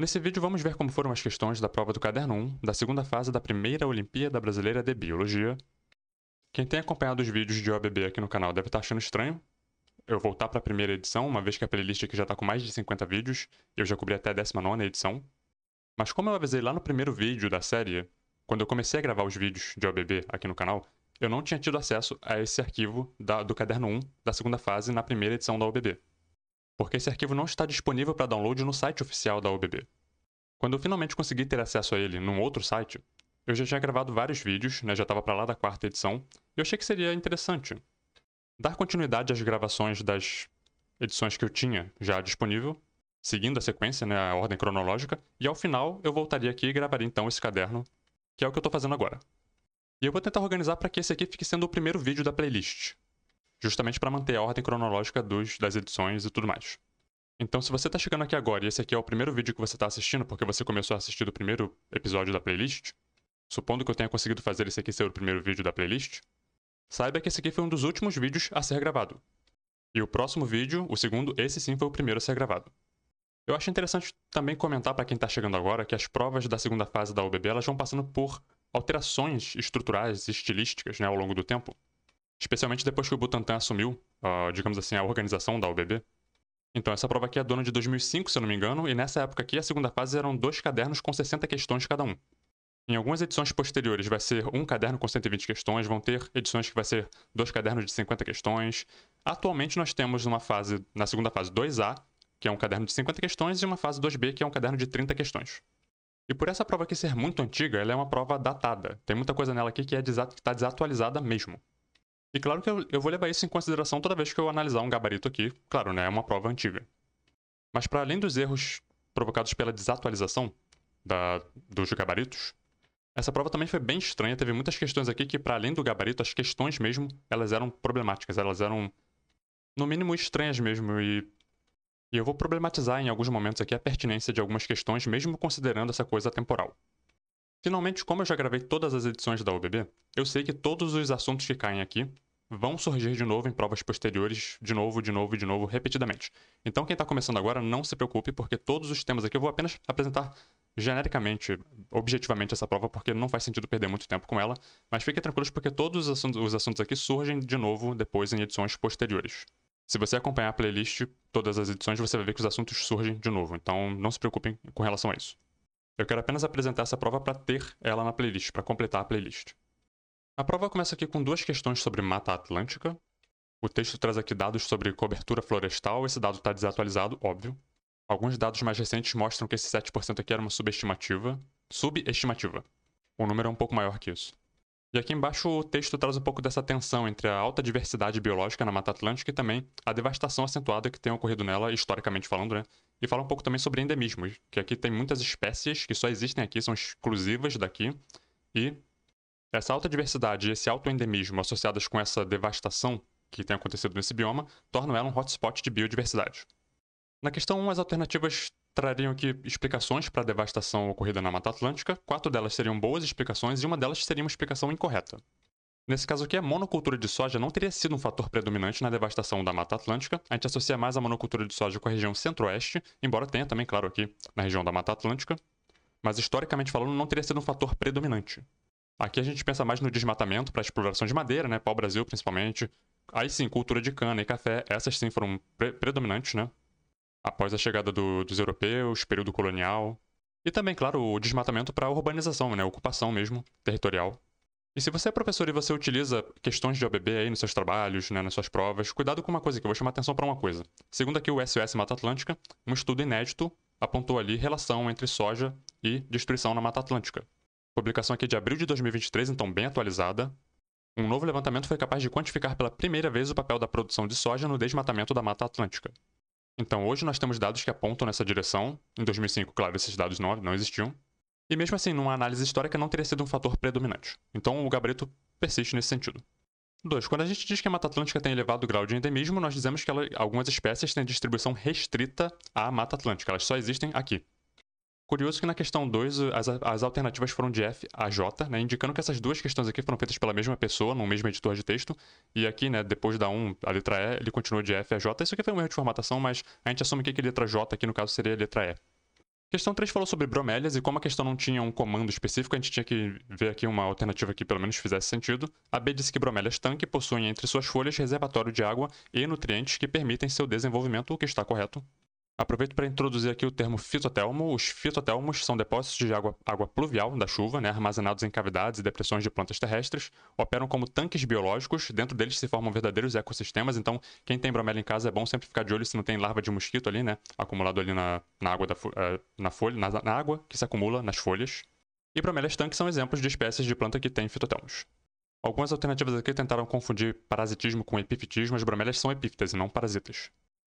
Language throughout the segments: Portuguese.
Nesse vídeo vamos ver como foram as questões da prova do Caderno 1 da segunda fase da primeira Olimpíada Brasileira de Biologia. Quem tem acompanhado os vídeos de OBB aqui no canal deve estar tá achando estranho eu voltar para a primeira edição, uma vez que a playlist aqui já está com mais de 50 vídeos, eu já cobri até a 19 edição. Mas como eu avisei lá no primeiro vídeo da série, quando eu comecei a gravar os vídeos de OBB aqui no canal, eu não tinha tido acesso a esse arquivo da, do caderno 1 da segunda fase na primeira edição da OBB porque esse arquivo não está disponível para download no site oficial da UBB. Quando eu finalmente consegui ter acesso a ele num outro site, eu já tinha gravado vários vídeos, né, já estava para lá da quarta edição, e eu achei que seria interessante dar continuidade às gravações das edições que eu tinha já disponível, seguindo a sequência, né, a ordem cronológica, e ao final eu voltaria aqui e gravaria então esse caderno, que é o que eu estou fazendo agora. E eu vou tentar organizar para que esse aqui fique sendo o primeiro vídeo da playlist, justamente para manter a ordem cronológica dos, das edições e tudo mais. Então, se você está chegando aqui agora e esse aqui é o primeiro vídeo que você está assistindo, porque você começou a assistir do primeiro episódio da playlist, supondo que eu tenha conseguido fazer esse aqui ser o primeiro vídeo da playlist, saiba que esse aqui foi um dos últimos vídeos a ser gravado. E o próximo vídeo, o segundo, esse sim foi o primeiro a ser gravado. Eu acho interessante também comentar para quem está chegando agora que as provas da segunda fase da UBB elas vão passando por alterações estruturais e estilísticas né, ao longo do tempo especialmente depois que o Butantan assumiu, uh, digamos assim, a organização da UBB. Então, essa prova aqui é do ano de 2005, se eu não me engano, e nessa época aqui a segunda fase eram dois cadernos com 60 questões cada um. Em algumas edições posteriores vai ser um caderno com 120 questões, vão ter edições que vai ser dois cadernos de 50 questões. Atualmente nós temos uma fase, na segunda fase 2A, que é um caderno de 50 questões, e uma fase 2B, que é um caderno de 30 questões. E por essa prova aqui ser muito antiga, ela é uma prova datada. Tem muita coisa nela aqui que é está desatualizada mesmo. E claro que eu, eu vou levar isso em consideração toda vez que eu analisar um gabarito aqui, claro, né, é uma prova antiga. Mas para além dos erros provocados pela desatualização da, dos gabaritos, essa prova também foi bem estranha, teve muitas questões aqui que para além do gabarito, as questões mesmo, elas eram problemáticas, elas eram no mínimo estranhas mesmo e e eu vou problematizar em alguns momentos aqui a pertinência de algumas questões, mesmo considerando essa coisa temporal. Finalmente, como eu já gravei todas as edições da UBB, eu sei que todos os assuntos que caem aqui vão surgir de novo em provas posteriores, de novo, de novo, de novo, repetidamente. Então, quem está começando agora, não se preocupe, porque todos os temas aqui eu vou apenas apresentar genericamente, objetivamente essa prova, porque não faz sentido perder muito tempo com ela, mas fiquem tranquilos porque todos os assuntos, os assuntos aqui surgem de novo depois em edições posteriores. Se você acompanhar a playlist, todas as edições, você vai ver que os assuntos surgem de novo, então não se preocupem com relação a isso. Eu quero apenas apresentar essa prova para ter ela na playlist, para completar a playlist. A prova começa aqui com duas questões sobre Mata Atlântica. O texto traz aqui dados sobre cobertura florestal, esse dado está desatualizado, óbvio. Alguns dados mais recentes mostram que esse 7% aqui era uma subestimativa. Subestimativa. O número é um pouco maior que isso. E aqui embaixo o texto traz um pouco dessa tensão entre a alta diversidade biológica na Mata Atlântica e também a devastação acentuada que tem ocorrido nela, historicamente falando, né? E fala um pouco também sobre endemismos, que aqui tem muitas espécies que só existem aqui, são exclusivas daqui. E essa alta diversidade e esse alto endemismo associados com essa devastação que tem acontecido nesse bioma tornam ela um hotspot de biodiversidade. Na questão 1, as alternativas trariam aqui explicações para a devastação ocorrida na Mata Atlântica, quatro delas seriam boas explicações e uma delas seria uma explicação incorreta. Nesse caso aqui, a monocultura de soja não teria sido um fator predominante na devastação da Mata Atlântica. A gente associa mais a monocultura de soja com a região centro-oeste, embora tenha também, claro, aqui na região da Mata Atlântica. Mas historicamente falando, não teria sido um fator predominante. Aqui a gente pensa mais no desmatamento para exploração de madeira, né? Pau-brasil principalmente. Aí sim, cultura de cana e café, essas sim foram pre predominantes, né? após a chegada do, dos europeus, período colonial, e também, claro, o desmatamento para urbanização, né, ocupação mesmo, territorial. E se você é professor e você utiliza questões de OBB aí nos seus trabalhos, né, nas suas provas, cuidado com uma coisa que eu vou chamar atenção para uma coisa. Segundo aqui o SOS Mata Atlântica, um estudo inédito apontou ali relação entre soja e destruição na Mata Atlântica. Publicação aqui de abril de 2023, então bem atualizada. Um novo levantamento foi capaz de quantificar pela primeira vez o papel da produção de soja no desmatamento da Mata Atlântica. Então, hoje nós temos dados que apontam nessa direção. Em 2005, claro, esses dados não, não existiam. E mesmo assim, numa análise histórica, não teria sido um fator predominante. Então, o gabarito persiste nesse sentido. 2. Quando a gente diz que a Mata Atlântica tem elevado grau de endemismo, nós dizemos que ela, algumas espécies têm distribuição restrita à Mata Atlântica. Elas só existem aqui. Curioso que na questão 2 as, as alternativas foram de F a J, né, indicando que essas duas questões aqui foram feitas pela mesma pessoa, no mesmo editor de texto, e aqui, né, depois da 1, um, a letra E, ele continuou de F a J. Isso aqui foi um erro de formatação, mas a gente assume que a letra J aqui no caso seria a letra E. Questão 3 falou sobre bromélias, e como a questão não tinha um comando específico, a gente tinha que ver aqui uma alternativa que pelo menos fizesse sentido. A B disse que bromélias tanque possuem entre suas folhas reservatório de água e nutrientes que permitem seu desenvolvimento, o que está correto, Aproveito para introduzir aqui o termo fitotelmo. Os fitotelmos são depósitos de água, água pluvial da chuva, né, armazenados em cavidades e depressões de plantas terrestres. Operam como tanques biológicos, dentro deles se formam verdadeiros ecossistemas. Então, quem tem bromélia em casa é bom sempre ficar de olho se não tem larva de mosquito ali, né, acumulado ali na, na água da eh, na folha, na, na água que se acumula nas folhas. E bromélias tanques são exemplos de espécies de planta que têm fitotelmos. Algumas alternativas aqui tentaram confundir parasitismo com epifitismo. As bromélias são epífitas e não parasitas.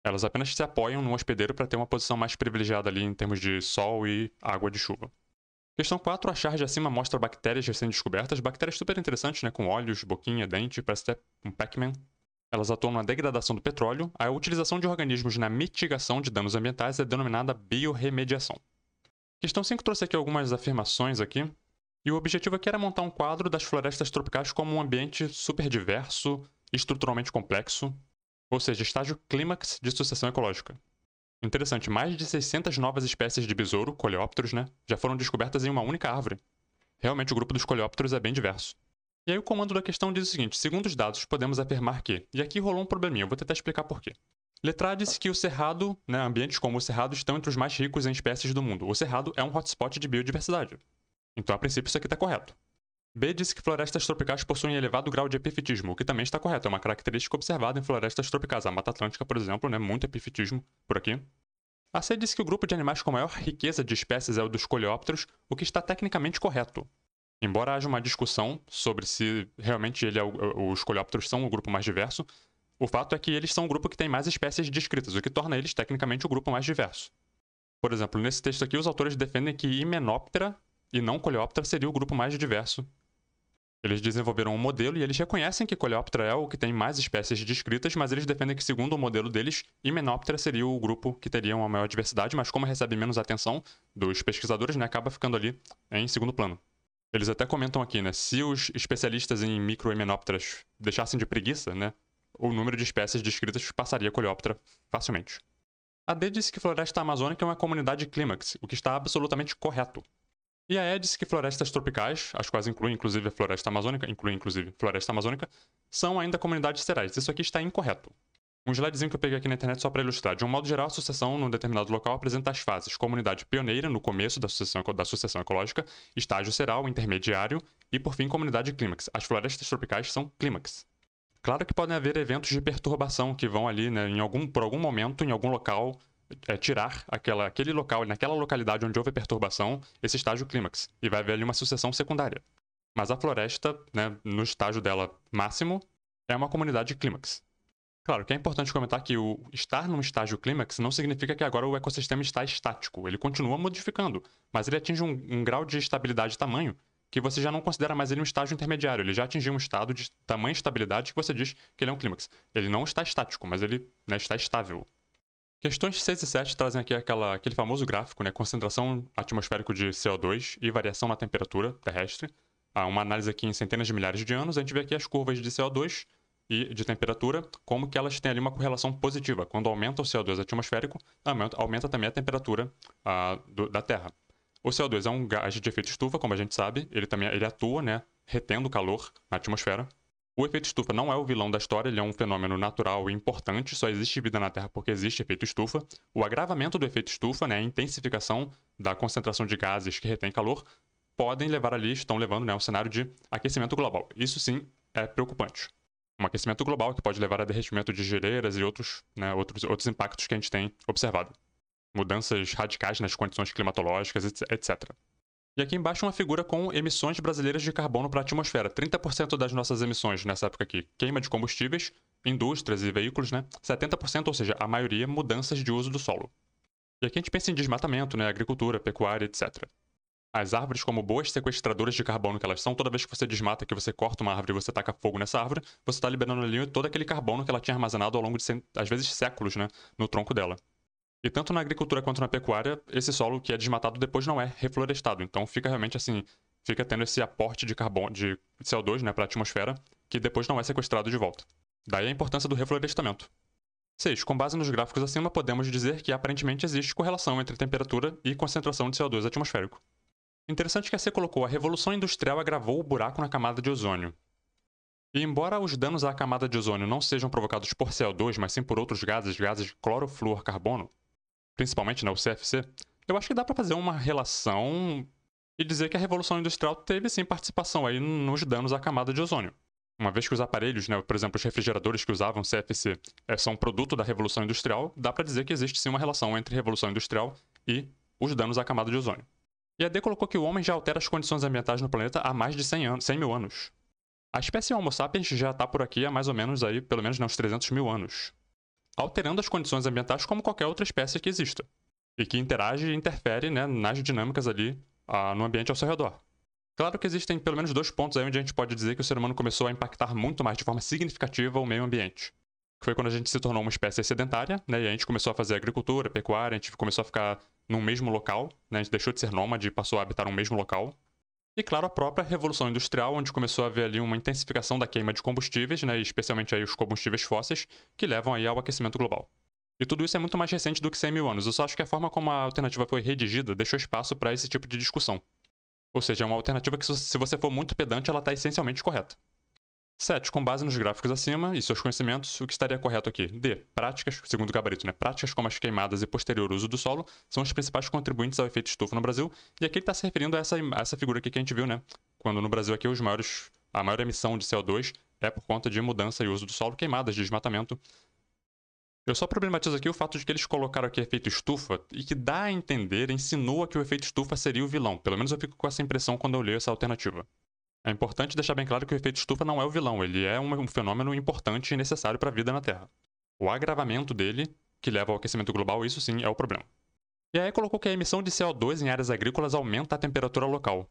Elas apenas se apoiam no hospedeiro para ter uma posição mais privilegiada ali em termos de sol e água de chuva. Questão 4, a charge acima mostra bactérias recém-descobertas, bactérias super interessantes, né, com olhos, boquinha, dente, parece até um Pac-Man. Elas atuam na degradação do petróleo. A utilização de organismos na mitigação de danos ambientais é denominada biorremediação. Questão 5 trouxe aqui algumas afirmações aqui. E o objetivo aqui era montar um quadro das florestas tropicais como um ambiente super diverso, estruturalmente complexo, ou seja, estágio clímax de sucessão ecológica. Interessante, mais de 600 novas espécies de besouro, coleópteros, né, já foram descobertas em uma única árvore. Realmente o grupo dos coleópteros é bem diverso. E aí o comando da questão diz o seguinte, segundo os dados, podemos afirmar que... E aqui rolou um probleminha, eu vou tentar explicar por quê. Letra disse que o Cerrado, né, ambientes como o Cerrado, estão entre os mais ricos em espécies do mundo. O Cerrado é um hotspot de biodiversidade. Então, a princípio, isso aqui está correto. B disse que florestas tropicais possuem elevado grau de epifitismo, o que também está correto, é uma característica observada em florestas tropicais. A Mata Atlântica, por exemplo, né, muito epifitismo por aqui. A C disse que o grupo de animais com maior riqueza de espécies é o dos coleópteros, o que está tecnicamente correto. Embora haja uma discussão sobre se realmente ele é o, os coleópteros são o grupo mais diverso, o fato é que eles são o grupo que tem mais espécies descritas, o que torna eles tecnicamente o grupo mais diverso. Por exemplo, nesse texto aqui, os autores defendem que Himenoptera e não Coleóptera seria o grupo mais diverso eles desenvolveram um modelo e eles reconhecem que Coleoptera é o que tem mais espécies descritas, mas eles defendem que, segundo o modelo deles, Hymenoptera seria o grupo que teria uma maior diversidade, mas como recebe menos atenção dos pesquisadores, né, acaba ficando ali em segundo plano. Eles até comentam aqui, né, se os especialistas em microhimenópteras deixassem de preguiça, né, o número de espécies descritas passaria Coleoptera facilmente. A D disse que Floresta Amazônica é uma comunidade clímax, o que está absolutamente correto. E a ED que florestas tropicais, as quais incluem inclusive a floresta amazônica, incluem inclusive floresta amazônica, são ainda comunidades serais. Isso aqui está incorreto. Um slidezinho que eu peguei aqui na internet só para ilustrar. De um modo geral, a sucessão num determinado local apresenta as fases: comunidade pioneira, no começo da sucessão, da sucessão ecológica, estágio seral, intermediário e, por fim, comunidade clímax. As florestas tropicais são clímax. Claro que podem haver eventos de perturbação que vão ali, né, em algum, por algum momento, em algum local, é, tirar aquela, aquele local, naquela localidade onde houve perturbação, esse estágio clímax. E vai haver ali uma sucessão secundária. Mas a floresta, né, no estágio dela máximo, é uma comunidade clímax. Claro que é importante comentar que o estar num estágio clímax não significa que agora o ecossistema está estático. Ele continua modificando, mas ele atinge um, um grau de estabilidade e tamanho que você já não considera mais ele um estágio intermediário. Ele já atingiu um estado de tamanho e estabilidade que você diz que ele é um clímax. Ele não está estático, mas ele né, está estável. Questões 6 e 7 trazem aqui aquela, aquele famoso gráfico, né? Concentração atmosférica de CO2 e variação na temperatura terrestre. Há ah, uma análise aqui em centenas de milhares de anos. A gente vê aqui as curvas de CO2 e de temperatura, como que elas têm ali uma correlação positiva. Quando aumenta o CO2 atmosférico, aumenta, aumenta também a temperatura a, ah, do, da Terra. O CO2 é um gás de efeito estufa, como a gente sabe. Ele também ele atua, né? Retendo calor na atmosfera. O efeito estufa não é o vilão da história, ele é um fenômeno natural e importante, só existe vida na Terra porque existe efeito estufa. O agravamento do efeito estufa, né, a intensificação da concentração de gases que retém calor, podem levar ali, estão levando, né, um cenário de aquecimento global. Isso sim é preocupante. Um aquecimento global que pode levar a derretimento de geleiras e outros, né, outros, outros impactos que a gente tem observado. Mudanças radicais nas condições climatológicas, etc. E aqui embaixo uma figura com emissões brasileiras de carbono para a atmosfera. 30% das nossas emissões nessa época aqui, queima de combustíveis, indústrias e veículos, né? 70%, ou seja, a maioria, mudanças de uso do solo. E aqui a gente pensa em desmatamento, né? Agricultura, pecuária, etc. As árvores, como boas sequestradoras de carbono que elas são, toda vez que você desmata, que você corta uma árvore e você taca fogo nessa árvore, você está liberando ali todo aquele carbono que ela tinha armazenado ao longo de, às vezes, séculos, né? No tronco dela. E tanto na agricultura quanto na pecuária, esse solo que é desmatado depois não é reflorestado. Então fica realmente assim, fica tendo esse aporte de carbono, de CO2 né, para a atmosfera, que depois não é sequestrado de volta. Daí a importância do reflorestamento. 6. Com base nos gráficos acima, podemos dizer que aparentemente existe correlação entre temperatura e concentração de CO2 atmosférico. Interessante que a C colocou: a revolução industrial agravou o buraco na camada de ozônio. E embora os danos à camada de ozônio não sejam provocados por CO2, mas sim por outros gases, gases clorofluorcarbono, principalmente né, o CFC, eu acho que dá para fazer uma relação e dizer que a Revolução Industrial teve sim participação aí nos danos à camada de ozônio. Uma vez que os aparelhos, né, por exemplo, os refrigeradores que usavam CFC é, eh, são produto da Revolução Industrial, dá para dizer que existe sim uma relação entre Revolução Industrial e os danos à camada de ozônio. E a D colocou que o homem já altera as condições ambientais no planeta há mais de 100, anos, 100 mil anos. A espécie Homo sapiens já está por aqui há mais ou menos aí, pelo menos né, uns 300 mil anos alterando as condições ambientais como qualquer outra espécie que exista e que interage e interfere né, nas dinâmicas ali ah, no ambiente ao seu redor. Claro que existem pelo menos dois pontos aí onde a gente pode dizer que o ser humano começou a impactar muito mais de forma significativa o meio ambiente. foi quando a gente se tornou uma espécie sedentária, né? E a gente começou a fazer agricultura, pecuária, a gente começou a ficar num mesmo local, né? A gente deixou de ser nômade e passou a habitar um mesmo local. E claro, a própria Revolução Industrial, onde começou a haver ali uma intensificação da queima de combustíveis, né, especialmente aí os combustíveis fósseis, que levam aí ao aquecimento global. E tudo isso é muito mais recente do que 100 mil anos, eu só acho que a forma como a alternativa foi redigida deixou espaço para esse tipo de discussão. Ou seja, é uma alternativa que, se você for muito pedante, ela está essencialmente correta. 7. Com base nos gráficos acima e seus conhecimentos, o que estaria correto aqui? D. Práticas, segundo o gabarito, né? Práticas como as queimadas e posterior uso do solo são os principais contribuintes ao efeito estufa no Brasil. E aqui ele está se referindo a essa, a essa figura aqui que a gente viu, né? Quando no Brasil aqui os maiores, a maior emissão de CO2 é por conta de mudança e uso do solo, queimadas, desmatamento. Eu só problematizo aqui o fato de que eles colocaram aqui efeito estufa e que dá a entender, insinua que o efeito estufa seria o vilão. Pelo menos eu fico com essa impressão quando eu leio essa alternativa. É importante deixar bem claro que o efeito estufa não é o vilão, ele é um fenômeno importante e necessário para a vida na Terra. O agravamento dele, que leva ao aquecimento global, isso sim é o problema. E aí colocou que a emissão de CO2 em áreas agrícolas aumenta a temperatura local.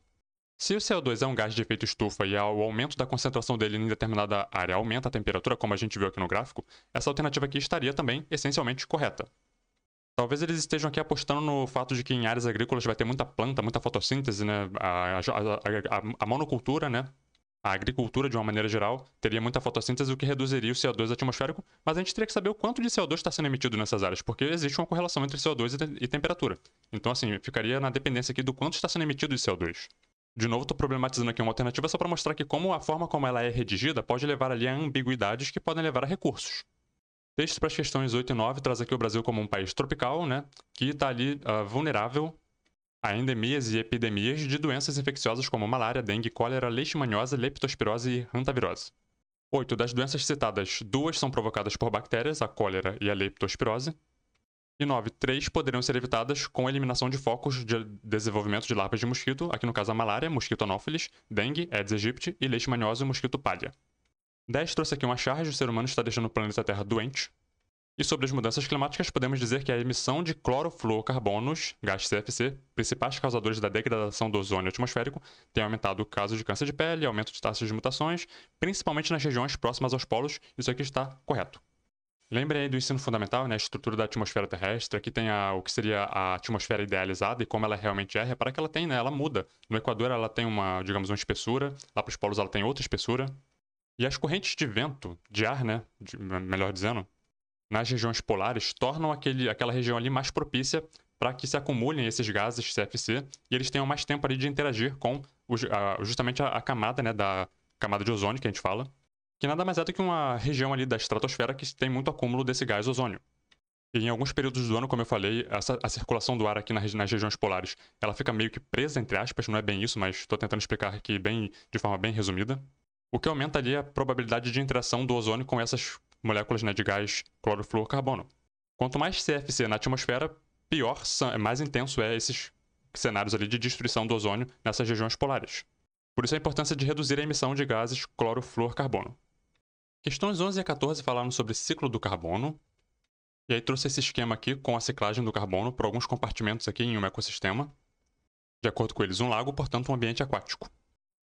Se o CO2 é um gás de efeito estufa e o aumento da concentração dele em determinada área aumenta a temperatura, como a gente viu aqui no gráfico, essa alternativa aqui estaria também essencialmente correta. Talvez eles estejam aqui apostando no fato de que em áreas agrícolas vai ter muita planta, muita fotossíntese, né? A, a, a, a monocultura, né? A agricultura, de uma maneira geral, teria muita fotossíntese, o que reduziria o CO2 atmosférico, mas a gente teria que saber o quanto de CO2 está sendo emitido nessas áreas, porque existe uma correlação entre CO2 e, e temperatura. Então, assim, ficaria na dependência aqui do quanto está sendo emitido de CO2. De novo, estou problematizando aqui uma alternativa só para mostrar que como a forma como ela é redigida pode levar ali a ambiguidades que podem levar a recursos. Texto para as questões 8 e 9 traz aqui o Brasil como um país tropical, né, que está ali uh, vulnerável a endemias e epidemias de doenças infecciosas como malária, dengue, cólera, leishmaniose, leptospirose e hantavirose. 8 das doenças citadas, duas são provocadas por bactérias, a cólera e a leptospirose. E 9, três poderiam ser evitadas com eliminação de focos de desenvolvimento de larvas de mosquito, aqui no caso a malária, mosquito anófilis, dengue, Aedes aegypti e leishmaniose, mosquito palha. 10 trouxe aqui uma charge, o ser humano está deixando o planeta Terra doente. E sobre as mudanças climáticas, podemos dizer que a emissão de clorofluorcarbonos, gás CFC, principais causadores da degradação do ozônio atmosférico, tem aumentado o caso de câncer de pele, aumento de taxas de mutações, principalmente nas regiões próximas aos polos, isso aqui está correto. Lembrem aí do ensino fundamental, né, a estrutura da atmosfera terrestre, aqui tem a, o que seria a atmosfera idealizada e como ela realmente é, repara que ela tem, né, ela muda. No Equador ela tem uma, digamos, uma espessura, lá para os polos ela tem outra espessura, e as correntes de vento, de ar, né? De, melhor dizendo, nas regiões polares, tornam aquele, aquela região ali mais propícia para que se acumulem esses gases CFC e eles tenham mais tempo ali de interagir com o, a, justamente a, a, camada, né? Da camada de ozônio que a gente fala, que nada mais é do que uma região ali da estratosfera que tem muito acúmulo desse gás ozônio. E em alguns períodos do ano, como eu falei, essa, a circulação do ar aqui nas, nas, regiões polares, ela fica meio que presa, entre aspas, não é bem isso, mas estou tentando explicar aqui bem, de forma bem resumida o que aumenta ali é a probabilidade de interação do ozônio com essas moléculas né, de gás clorofluorcarbono. Quanto mais CFC na atmosfera, pior, é, mais intenso é esses cenários ali de destruição do ozônio nessas regiões polares. Por isso a importância de reduzir a emissão de gases clorofluorcarbono. Questões 11 e 14 falaram sobre ciclo do carbono. E aí trouxe esse esquema aqui com a ciclagem do carbono por alguns compartimentos aqui em um ecossistema. De acordo com eles, um lago, portanto, um ambiente aquático.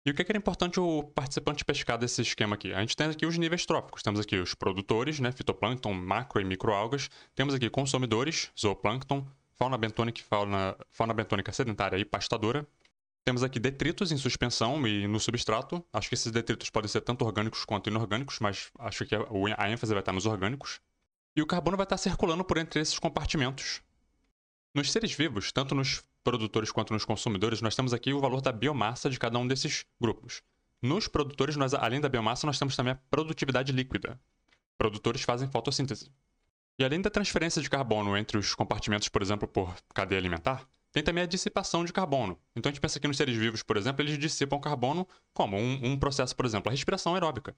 E o que, é que era importante o participante pescar desse esquema aqui? A gente tem aqui os níveis tróficos, temos aqui os produtores, né, fitoplâncton, macro e microalgas, temos aqui consumidores, zooplâncton, fauna bentônica, fauna, fauna bentônica sedentária e pastadora. Temos aqui detritos em suspensão e no substrato. Acho que esses detritos podem ser tanto orgânicos quanto inorgânicos, mas acho que a ênfase vai estar nos orgânicos. E o carbono vai estar circulando por entre esses compartimentos. Nos seres vivos, tanto nos produtores quanto nos consumidores, nós temos aqui o valor da biomassa de cada um desses grupos. Nos produtores, nós, além da biomassa, nós temos também a produtividade líquida. Produtores fazem fotossíntese. E além da transferência de carbono entre os compartimentos, por exemplo, por cadeia alimentar, tem também a dissipação de carbono. Então a gente pensa que nos seres vivos, por exemplo, eles dissipam carbono como um, um processo, por exemplo, a respiração aeróbica.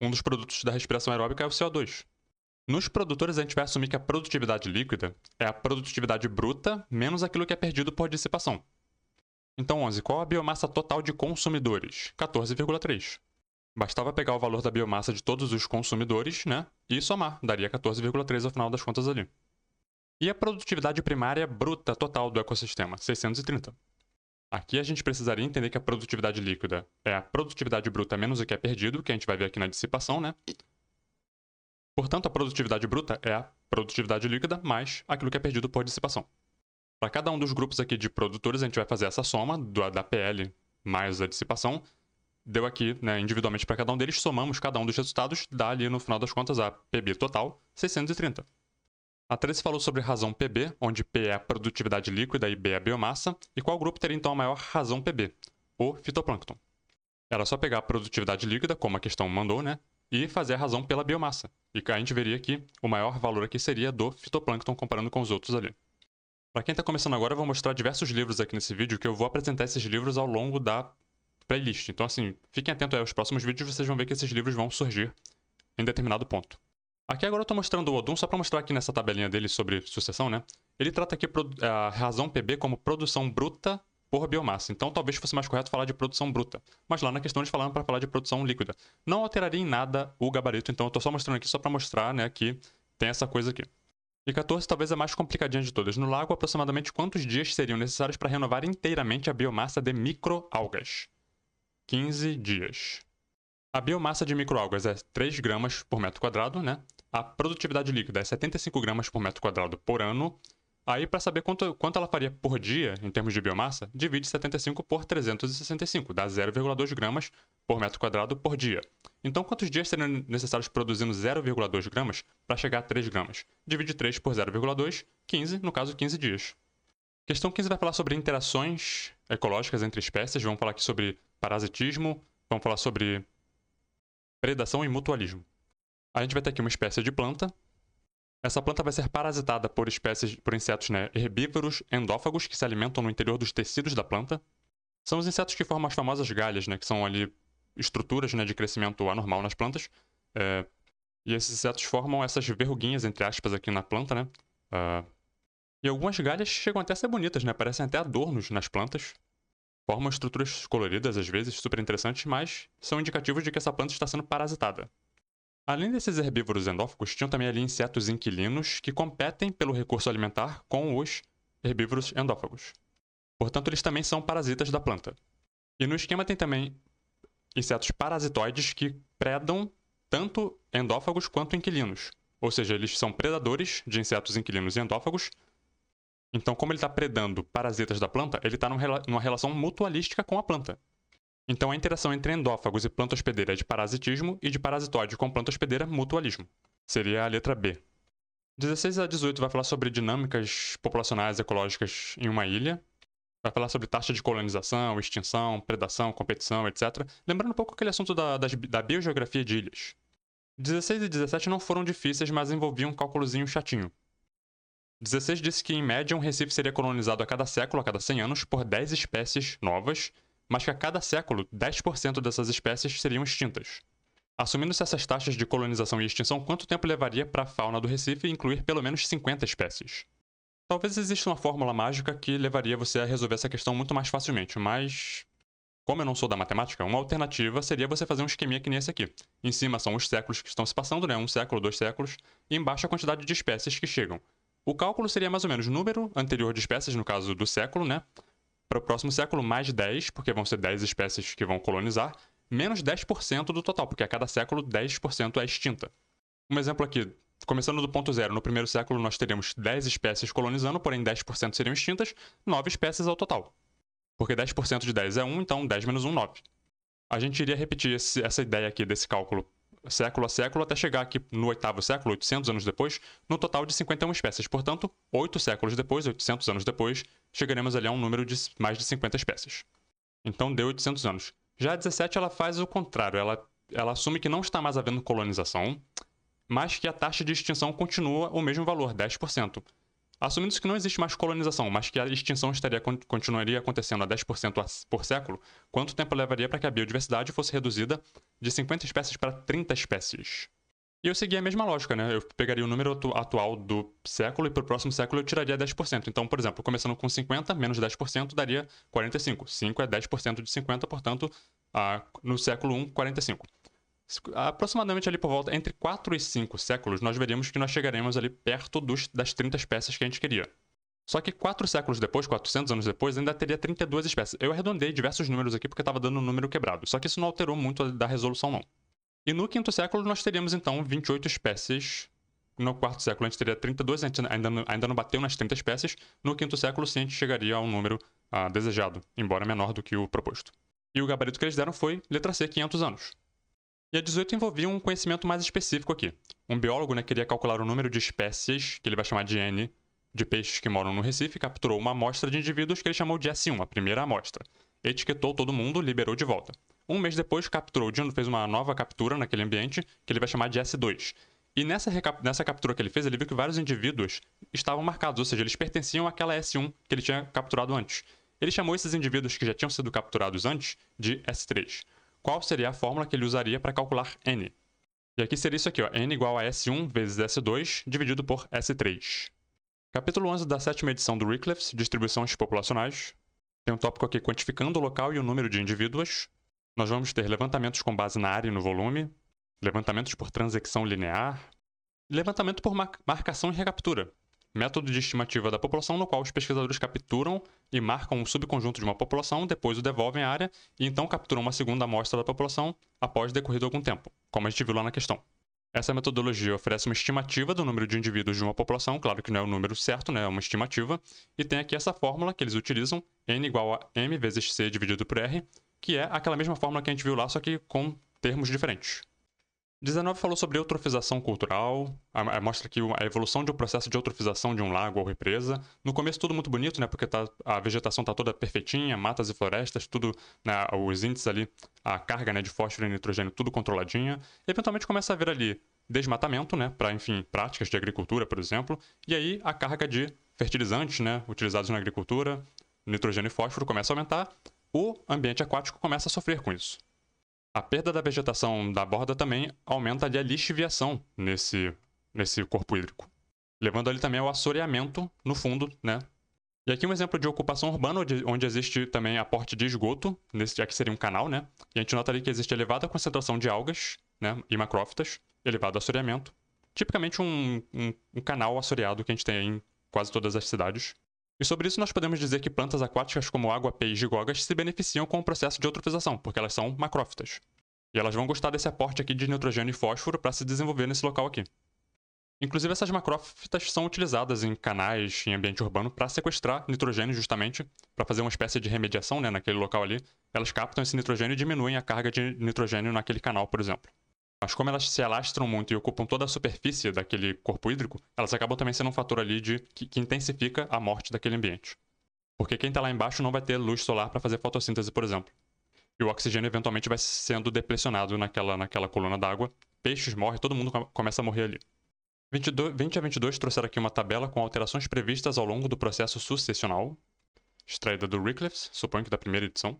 Um dos produtos da respiração aeróbica é o CO2. Nos produtores, a gente vai assumir que a produtividade líquida é a produtividade bruta menos aquilo que é perdido por dissipação. Então, 11. Qual é a biomassa total de consumidores? 14,3. Bastava pegar o valor da biomassa de todos os consumidores, né? E somar, daria 14,3 ao final das contas ali. E a produtividade primária bruta total do ecossistema, 630. Aqui a gente precisaria entender que a produtividade líquida é a produtividade bruta menos o que é perdido, que a gente vai ver aqui na dissipação, né? Portanto, a produtividade bruta é a produtividade líquida mais aquilo que é perdido por dissipação. Para cada um dos grupos aqui de produtores, a gente vai fazer essa soma da PL mais a dissipação. Deu aqui né, individualmente para cada um deles, somamos cada um dos resultados, dá ali no final das contas a PB total, 630. A Tracy falou sobre razão PB, onde P é a produtividade líquida e B é a biomassa, e qual grupo teria então a maior razão PB? O fitoplâncton. Era só pegar a produtividade líquida, como a questão mandou, né? e fazer a razão pela biomassa. E a gente veria que o maior valor aqui seria do fitoplâncton comparando com os outros ali. Para quem está começando agora, eu vou mostrar diversos livros aqui nesse vídeo, que eu vou apresentar esses livros ao longo da playlist. Então, assim, fiquem atentos aos próximos vídeos, vocês vão ver que esses livros vão surgir em determinado ponto. Aqui agora eu estou mostrando o Odum, só para mostrar aqui nessa tabelinha dele sobre sucessão, né? Ele trata aqui a razão PB como produção bruta por biomassa. Então talvez fosse mais correto falar de produção bruta. Mas lá na questão eles falaram para falar de produção líquida. Não alteraria em nada o gabarito, então eu estou só mostrando aqui só para mostrar né, que tem essa coisa aqui. E 14 talvez a é mais complicadinha de todas. No lago, aproximadamente quantos dias seriam necessários para renovar inteiramente a biomassa de microalgas? 15 dias. A biomassa de microalgas é 3 gramas por metro quadrado, né? A produtividade líquida é 75 gramas por metro quadrado por ano Aí, para saber quanto, quanto ela faria por dia, em termos de biomassa, divide 75 por 365, dá 0,2 gramas por metro quadrado por dia. Então, quantos dias seriam necessários produzindo 0,2 gramas para chegar a 3 gramas? Divide 3 por 0,2, 15, no caso, 15 dias. Questão 15 vai falar sobre interações ecológicas entre espécies, vamos falar aqui sobre parasitismo, vamos falar sobre predação e mutualismo. A gente vai ter aqui uma espécie de planta essa planta vai ser parasitada por espécies por insetos né, herbívoros, endófagos, que se alimentam no interior dos tecidos da planta. São os insetos que formam as famosas galhas, né, que são ali estruturas né, de crescimento anormal nas plantas. É, e esses insetos formam essas verruguinhas, entre aspas, aqui na planta, né? Uh, e algumas galhas chegam até a ser bonitas, né? Parecem até adornos nas plantas. Formam estruturas coloridas, às vezes, super interessantes, mas são indicativos de que essa planta está sendo parasitada. Além desses herbívoros endófagos, tinham também ali insetos inquilinos que competem pelo recurso alimentar com os herbívoros endófagos. Portanto, eles também são parasitas da planta. E no esquema tem também insetos parasitoides que predam tanto endófagos quanto inquilinos. Ou seja, eles são predadores de insetos inquilinos e endófagos. Então, como ele está predando parasitas da planta, ele está numa relação mutualística com a planta. Então a interação entre endófagos e planta hospedeira é de parasitismo e de parasitóide com planta hospedeira, mutualismo. Seria a letra B. 16 a 18 vai falar sobre dinâmicas populacionais ecológicas em uma ilha. Vai falar sobre taxa de colonização, extinção, predação, competição, etc. Lembrando um pouco aquele assunto da, da, da biogeografia de ilhas. 16 e 17 não foram difíceis, mas envolviam um cálculozinho chatinho. 16 disse que, em média, um Recife seria colonizado a cada século, a cada 100 anos, por 10 espécies novas, mas que a cada século 10% dessas espécies seriam extintas. Assumindo-se essas taxas de colonização e extinção, quanto tempo levaria para a fauna do Recife incluir pelo menos 50 espécies? Talvez exista uma fórmula mágica que levaria você a resolver essa questão muito mais facilmente, mas. Como eu não sou da matemática, uma alternativa seria você fazer um esqueminha que nem esse aqui. Em cima são os séculos que estão se passando, né? Um século, dois séculos, e embaixo a quantidade de espécies que chegam. O cálculo seria mais ou menos número anterior de espécies, no caso do século, né? para o próximo século mais 10, porque vão ser 10 espécies que vão colonizar, menos 10% do total, porque a cada século 10% é extinta. Um exemplo aqui, começando do ponto zero, no primeiro século nós teríamos 10 espécies colonizando, porém 10% seriam extintas, 9 espécies ao total. Porque 10% de 10 é 1, então 10 menos 1, 9. A gente iria repetir esse, essa ideia aqui desse cálculo século a século até chegar aqui no oitavo século, 800 anos depois, no total de 51 espécies. Portanto, oito séculos depois, 800 anos depois, chegaremos ali a um número de mais de 50 espécies. Então deu 800 anos. Já a 17 ela faz o contrário, ela, ela assume que não está mais havendo colonização, mas que a taxa de extinção continua o mesmo valor, 10%. Assumindo que não existe mais colonização, mas que a extinção estaria, continuaria acontecendo a 10% por século, quanto tempo levaria para que a biodiversidade fosse reduzida de 50 espécies para 30 espécies? E eu segui a mesma lógica, né? Eu pegaria o número atual do século e para o próximo século eu tiraria 10%. Então, por exemplo, começando com 50, menos 10% daria 45. 5 é 10% de 50, portanto, ah, no século 1, 45 aproximadamente ali por volta entre 4 e 5 séculos, nós veremos que nós chegaremos ali perto dos, das 30 espécies que a gente queria. Só que 4 séculos depois, 400 anos depois, ainda teria 32 espécies. Eu arredondei diversos números aqui porque estava dando um número quebrado, só que isso não alterou muito da resolução não. E no quinto século nós teríamos então 28 espécies. No quarto século a gente teria 32, a gente ainda, não, ainda não bateu nas 30 espécies. No quinto século sim a gente chegaria ao número ah, desejado, embora menor do que o proposto. E o gabarito que eles deram foi letra C, 500 anos. E a 18 envolvia um conhecimento mais específico aqui. Um biólogo né, queria calcular o número de espécies, que ele vai chamar de N, de peixes que moram no Recife, capturou uma amostra de indivíduos que ele chamou de S1, a primeira amostra. Etiquetou todo mundo, liberou de volta. Um mês depois, capturou de novo, fez uma nova captura naquele ambiente, que ele vai chamar de S2. E nessa, nessa captura que ele fez, ele viu que vários indivíduos estavam marcados, ou seja, eles pertenciam àquela S1 que ele tinha capturado antes. Ele chamou esses indivíduos que já tinham sido capturados antes de S3 qual seria a fórmula que ele usaria para calcular n. E aqui seria isso aqui, ó, n igual a S1 vezes S2 dividido por S3. Capítulo 11 da sétima edição do Wycliffe, Distribuições Populacionais. Tem um tópico aqui quantificando o local e o número de indivíduos. Nós vamos ter levantamentos com base na área e no volume, levantamentos por transecção linear, levantamento por marcação e recaptura método de estimativa da população no qual os pesquisadores capturam e marcam um subconjunto de uma população, depois o devolvem à área e então capturam uma segunda amostra da população após decorrido algum tempo, como a gente viu lá na questão. Essa metodologia oferece uma estimativa do número de indivíduos de uma população, claro que não é o número certo, né, é uma estimativa, e tem aqui essa fórmula que eles utilizam, n igual a m vezes c dividido por r, que é aquela mesma fórmula que a gente viu lá, só que com termos diferentes. 19 falou sobre eutrofização cultural, mostra que a evolução de um processo de eutrofização de um lago ou represa. No começo tudo muito bonito, né, porque tá, a vegetação está toda perfeitinha, matas e florestas, tudo, né, os índices ali, a carga né, de fósforo e nitrogênio tudo controladinha. E eventualmente começa a haver ali desmatamento, né, para, enfim, práticas de agricultura, por exemplo, e aí a carga de fertilizantes, né, utilizados na agricultura, nitrogênio e fósforo começa a aumentar, o ambiente aquático começa a sofrer com isso. A perda da vegetação da borda também aumenta ali a lixiviação nesse, nesse corpo hídrico, levando ali também ao assoreamento no fundo, né? E aqui um exemplo de ocupação urbana, onde, existe também aporte de esgoto, nesse aqui seria um canal, né? E a gente nota ali que existe elevada concentração de algas né, e macrófitas, elevado assoreamento. Tipicamente um, um, um canal assoreado que a gente tem em quase todas as cidades. E sobre isso nós podemos dizer que plantas aquáticas como água, peixe e gogas se beneficiam com o processo de eutrofização, porque elas são macrófitas. E elas vão gostar desse aporte aqui de nitrogênio e fósforo para se desenvolver nesse local aqui. Inclusive, essas macrófitas são utilizadas em canais, em ambiente urbano, para sequestrar nitrogênio, justamente, para fazer uma espécie de remediação né, naquele local ali. Elas captam esse nitrogênio e diminuem a carga de nitrogênio naquele canal, por exemplo. Mas como elas se alastram muito e ocupam toda a superfície daquele corpo hídrico, elas acabam também sendo um fator ali de que, que intensifica a morte daquele ambiente. Porque quem está lá embaixo não vai ter luz solar para fazer fotossíntese, por exemplo. E o oxigênio eventualmente vai sendo depressionado naquela, naquela coluna d'água. Peixes morrem, todo mundo começa a morrer ali. 22, 20 a 22 trouxeram aqui uma tabela com alterações previstas ao longo do processo sucessional, extraída do Wycliffe's, suponho que da primeira edição.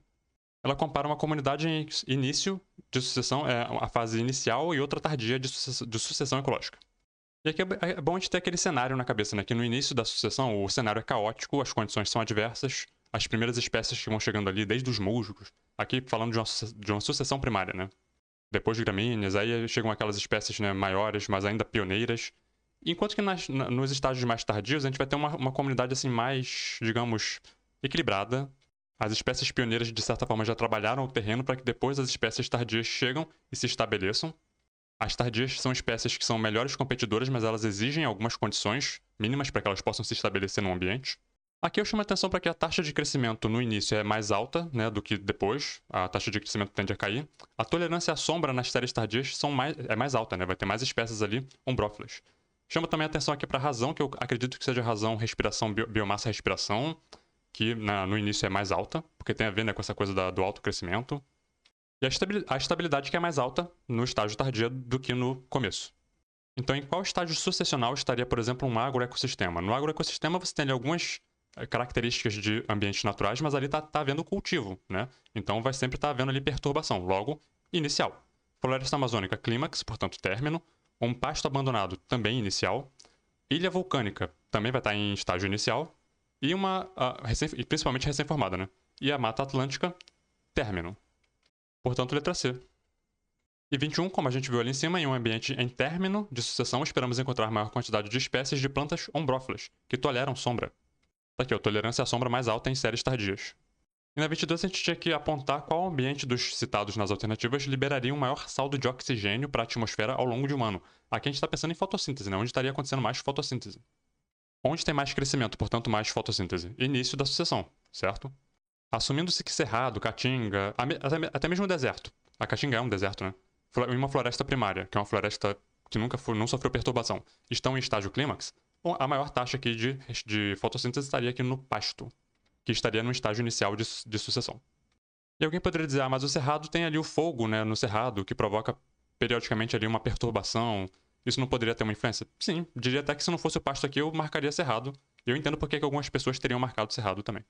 Ela compara uma comunidade em início de sucessão é a fase inicial e outra tardia de sucessão, de sucessão ecológica. E aqui é, é bom a gente ter aquele cenário na cabeça, né? Que no início da sucessão o cenário é caótico, as condições são adversas, as primeiras espécies que vão chegando ali, desde os musgos, aqui falando de uma, de uma sucessão primária, né? Depois de gramíneas, aí chegam aquelas espécies né, maiores, mas ainda pioneiras. Enquanto que nas, nos estágios mais tardios a gente vai ter uma, uma comunidade assim mais, digamos, equilibrada, as espécies pioneiras, de certa forma, já trabalharam o terreno para que depois as espécies tardias chegam e se estabeleçam. As tardias são espécies que são melhores competidoras, mas elas exigem algumas condições mínimas para que elas possam se estabelecer no ambiente. Aqui eu chamo a atenção para que a taxa de crescimento no início é mais alta né, do que depois, a taxa de crescimento tende a cair. A tolerância à sombra nas séries tardias são mais, é mais alta, né? vai ter mais espécies ali ombrófilas. Chama também a atenção aqui para a razão, que eu acredito que seja razão respiração, biomassa respiração, que na, no início é mais alta, porque tem a ver né, com essa coisa da, do alto crescimento. E a estabilidade, que é mais alta no estágio tardio do que no começo. Então, em qual estágio sucessional estaria, por exemplo, um agroecossistema? No agroecossistema você tem ali, algumas eh, características de ambientes naturais, mas ali está tá havendo cultivo, né? Então vai sempre estar tá havendo ali perturbação. Logo, inicial. Floresta amazônica, clímax, portanto, término. Um pasto abandonado, também inicial. Ilha vulcânica, também vai estar tá em estágio inicial e uma a, recém, principalmente recém-formada, né? E a Mata Atlântica, término. Portanto, letra C. E 21, como a gente viu ali em cima, em um ambiente em término de sucessão, esperamos encontrar maior quantidade de espécies de plantas ombrófilas, que toleram sombra. Tá aqui, a tolerância à sombra mais alta em séries tardias. E na 22 a gente tinha que apontar qual ambiente dos citados nas alternativas liberaria um maior saldo de oxigênio para a atmosfera ao longo de um ano. Aqui a gente está pensando em fotossíntese, né? onde estaria acontecendo mais fotossíntese onde tem mais crescimento, portanto mais fotossíntese, início da sucessão, certo? Assumindo-se que Cerrado, Caatinga, até mesmo o deserto, a Caatinga é um deserto, né? E uma floresta primária, que é uma floresta que nunca foi, não sofreu perturbação, estão em estágio clímax, a maior taxa aqui de, de fotossíntese estaria aqui no pasto, que estaria no estágio inicial de, de sucessão. E alguém poderia dizer, ah, mas o cerrado tem ali o fogo, né, no cerrado, que provoca periodicamente ali uma perturbação, isso não poderia ter uma influência? Sim, diria até que se não fosse o pasto aqui eu marcaria cerrado. Eu entendo porque que algumas pessoas teriam marcado cerrado também.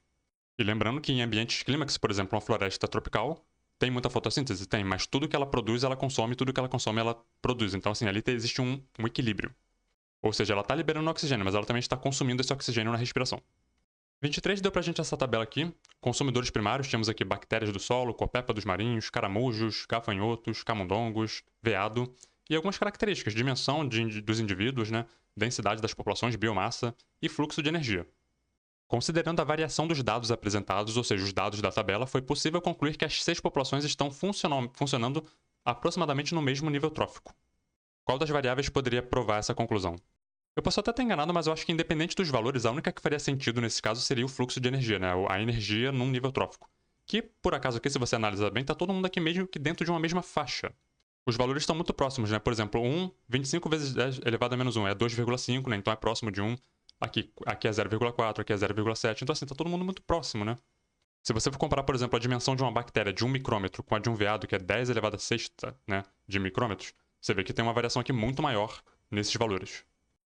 E lembrando que em ambientes clímax, por exemplo, uma floresta tropical, tem muita fotossíntese? Tem, mas tudo que ela produz, ela consome, tudo que ela consome, ela produz. Então, assim, ali existe um, um equilíbrio. Ou seja, ela está liberando oxigênio, mas ela também está consumindo esse oxigênio na respiração. 23 deu pra gente essa tabela aqui. Consumidores primários, temos aqui bactérias do solo, copepa dos marinhos, caramujos, gafanhotos, camundongos, veado e algumas características, dimensão de, dos indivíduos, né, densidade das populações, biomassa e fluxo de energia. Considerando a variação dos dados apresentados, ou seja, os dados da tabela, foi possível concluir que as seis populações estão funcionando aproximadamente no mesmo nível trófico. Qual das variáveis poderia provar essa conclusão? Eu posso até estar enganado, mas eu acho que independente dos valores, a única que faria sentido nesse caso seria o fluxo de energia, né? a energia num nível trófico. Que, por acaso aqui, se você analisar bem, está todo mundo aqui mesmo que dentro de uma mesma faixa os valores estão muito próximos, né? Por exemplo, 1, 25 vezes 10 elevado a menos 1 é 2,5, né? Então é próximo de 1. Aqui, aqui é 0,4, aqui é 0,7. Então, assim, tá todo mundo muito próximo, né? Se você for comparar, por exemplo, a dimensão de uma bactéria de 1 micrômetro com a de um veado, que é 10 elevado a sexta, né, de micrômetros, você vê que tem uma variação aqui muito maior nesses valores.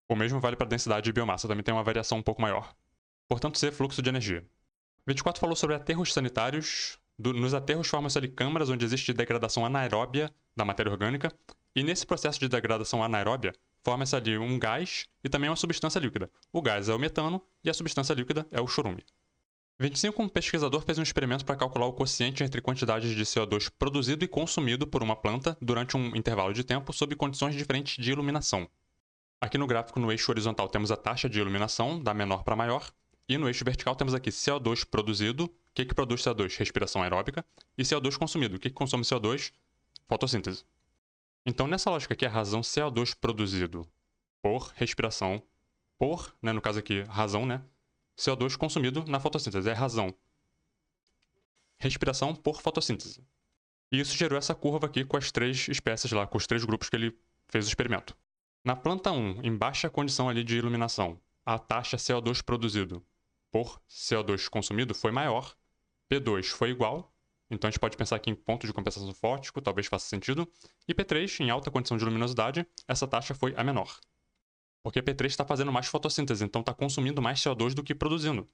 O mesmo vale para a densidade de biomassa, também tem uma variação um pouco maior. Portanto, C, é fluxo de energia. 24 falou sobre aterros sanitários, do, nos aterros formam-se ali câmaras onde existe degradação anaeróbia da matéria orgânica, e nesse processo de degradação anaeróbia, forma-se ali um gás e também uma substância líquida. O gás é o metano e a substância líquida é o chorume. 25, um pesquisador fez um experimento para calcular o quociente entre quantidades de CO2 produzido e consumido por uma planta durante um intervalo de tempo sob condições diferentes de iluminação. Aqui no gráfico, no eixo horizontal, temos a taxa de iluminação, da menor para maior, e no eixo vertical temos aqui CO2 produzido o que, que produz CO2? Respiração aeróbica. E CO2 consumido. O que, que consome CO2? Fotossíntese. Então, nessa lógica aqui, a razão CO2 produzido por respiração, por, né, no caso aqui, razão, né? CO2 consumido na fotossíntese, é razão. Respiração por fotossíntese. E isso gerou essa curva aqui com as três espécies lá, com os três grupos que ele fez o experimento. Na planta 1, em baixa condição ali de iluminação, a taxa CO2 produzido por CO2 consumido foi maior P2 foi igual, então a gente pode pensar aqui em ponto de compensação fórtico, talvez faça sentido. E P3, em alta condição de luminosidade, essa taxa foi a menor. Porque P3 está fazendo mais fotossíntese, então está consumindo mais CO2 do que produzindo.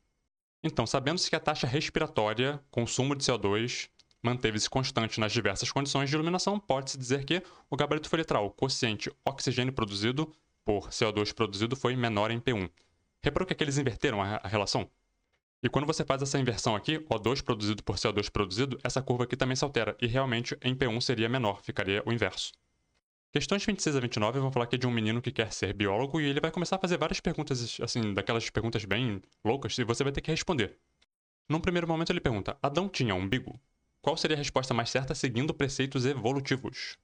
Então, sabendo-se que a taxa respiratória, consumo de CO2, manteve-se constante nas diversas condições de iluminação, pode-se dizer que o gabarito foretral, o quociente oxigênio produzido por CO2 produzido, foi menor em P1. Reparou que aqueles inverteram a relação? E quando você faz essa inversão aqui, O2 produzido por CO2 produzido, essa curva aqui também se altera, e realmente em P1 seria menor, ficaria o inverso. Questões 26 a 29 vão falar aqui de um menino que quer ser biólogo e ele vai começar a fazer várias perguntas, assim, daquelas perguntas bem loucas, e você vai ter que responder. Num primeiro momento ele pergunta: Adão tinha umbigo? Qual seria a resposta mais certa seguindo preceitos evolutivos?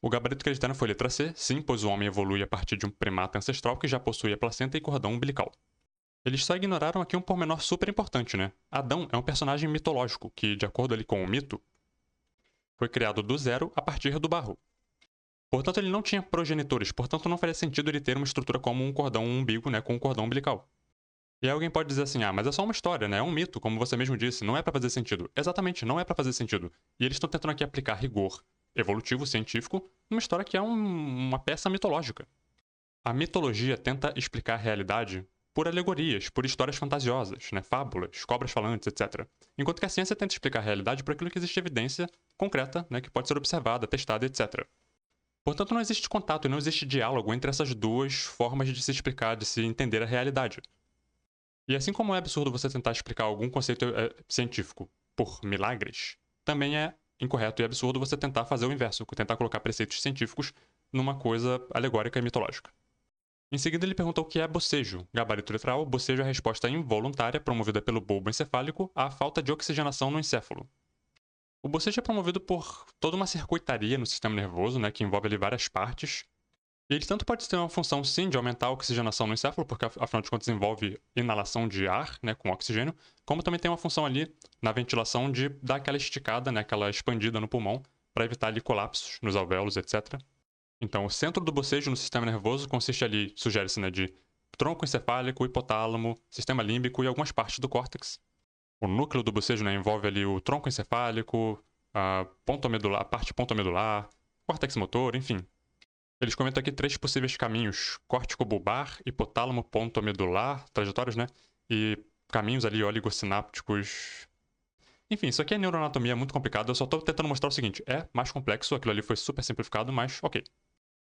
O gabarito que eles deram foi é letra C, sim, pois o homem evolui a partir de um primata ancestral que já possuía placenta e cordão umbilical. Eles só ignoraram aqui um pormenor super importante, né? Adão é um personagem mitológico que, de acordo ali com o mito, foi criado do zero a partir do barro. Portanto, ele não tinha progenitores, portanto não faria sentido ele ter uma estrutura como um cordão umbigo, né, com um cordão umbilical. E alguém pode dizer assim: "Ah, mas é só uma história, né? É um mito, como você mesmo disse, não é para fazer sentido". Exatamente, não é para fazer sentido. E eles estão tentando aqui aplicar rigor evolutivo científico numa história que é um, uma peça mitológica. A mitologia tenta explicar a realidade por alegorias, por histórias fantasiosas, né, fábulas, cobras falantes, etc. Enquanto que a ciência tenta explicar a realidade por aquilo que existe evidência concreta, né, que pode ser observada, testada, etc. Portanto, não existe contato e não existe diálogo entre essas duas formas de se explicar, de se entender a realidade. E assim como é absurdo você tentar explicar algum conceito é, científico por milagres, também é incorreto e absurdo você tentar fazer o inverso, tentar colocar preceitos científicos numa coisa alegórica e mitológica. Em seguida, ele perguntou o que é bocejo. Gabarito letral, bocejo é a resposta involuntária promovida pelo bulbo encefálico à falta de oxigenação no encéfalo. O bocejo é promovido por toda uma circuitaria no sistema nervoso, né, que envolve ali várias partes. E ele tanto pode ter uma função, sim, de aumentar a oxigenação no encéfalo, porque afinal de contas envolve inalação de ar né, com oxigênio, como também tem uma função ali na ventilação de dar aquela esticada, né, aquela expandida no pulmão, para evitar ali colapsos nos alvéolos, etc. Então, o centro do bocejo no sistema nervoso consiste ali, sugere-se, né, de tronco encefálico, hipotálamo, sistema límbico e algumas partes do córtex. O núcleo do bocejo né, envolve ali o tronco encefálico, a, pontomedular, a parte pontomedular, córtex motor, enfim. Eles comentam aqui três possíveis caminhos: córtico bulbar, hipotálamo pontomedular, trajetórias, né? E caminhos ali oligosinápticos. Enfim, isso aqui é neuroanatomia é muito complicado. Eu só estou tentando mostrar o seguinte: é mais complexo, aquilo ali foi super simplificado, mas ok.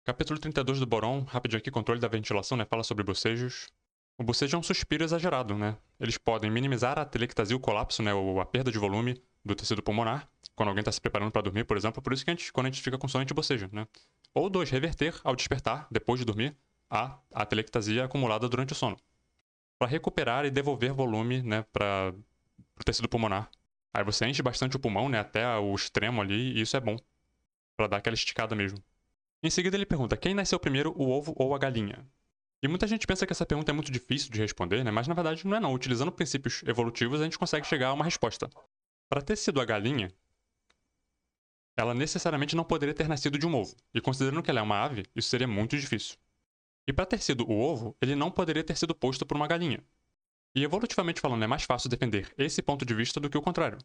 Capítulo 32 do Boron, rapidinho aqui, controle da ventilação, né? Fala sobre bocejos. O bocejo é um suspiro exagerado, né? Eles podem minimizar a telectasia, o colapso, né? Ou a perda de volume do tecido pulmonar, quando alguém está se preparando para dormir, por exemplo. Por isso que a gente, quando a gente fica com sono, a gente boceja, né? Ou dois, reverter ao despertar, depois de dormir, a, a telectasia acumulada durante o sono. Para recuperar e devolver volume, né? Para o tecido pulmonar. Aí você enche bastante o pulmão, né? Até o extremo ali, e isso é bom. Para dar aquela esticada mesmo. Em seguida, ele pergunta quem nasceu primeiro, o ovo ou a galinha? E muita gente pensa que essa pergunta é muito difícil de responder, né? mas na verdade não é não. Utilizando princípios evolutivos, a gente consegue chegar a uma resposta. Para ter sido a galinha, ela necessariamente não poderia ter nascido de um ovo, e considerando que ela é uma ave, isso seria muito difícil. E para ter sido o ovo, ele não poderia ter sido posto por uma galinha. E evolutivamente falando, é mais fácil defender esse ponto de vista do que o contrário.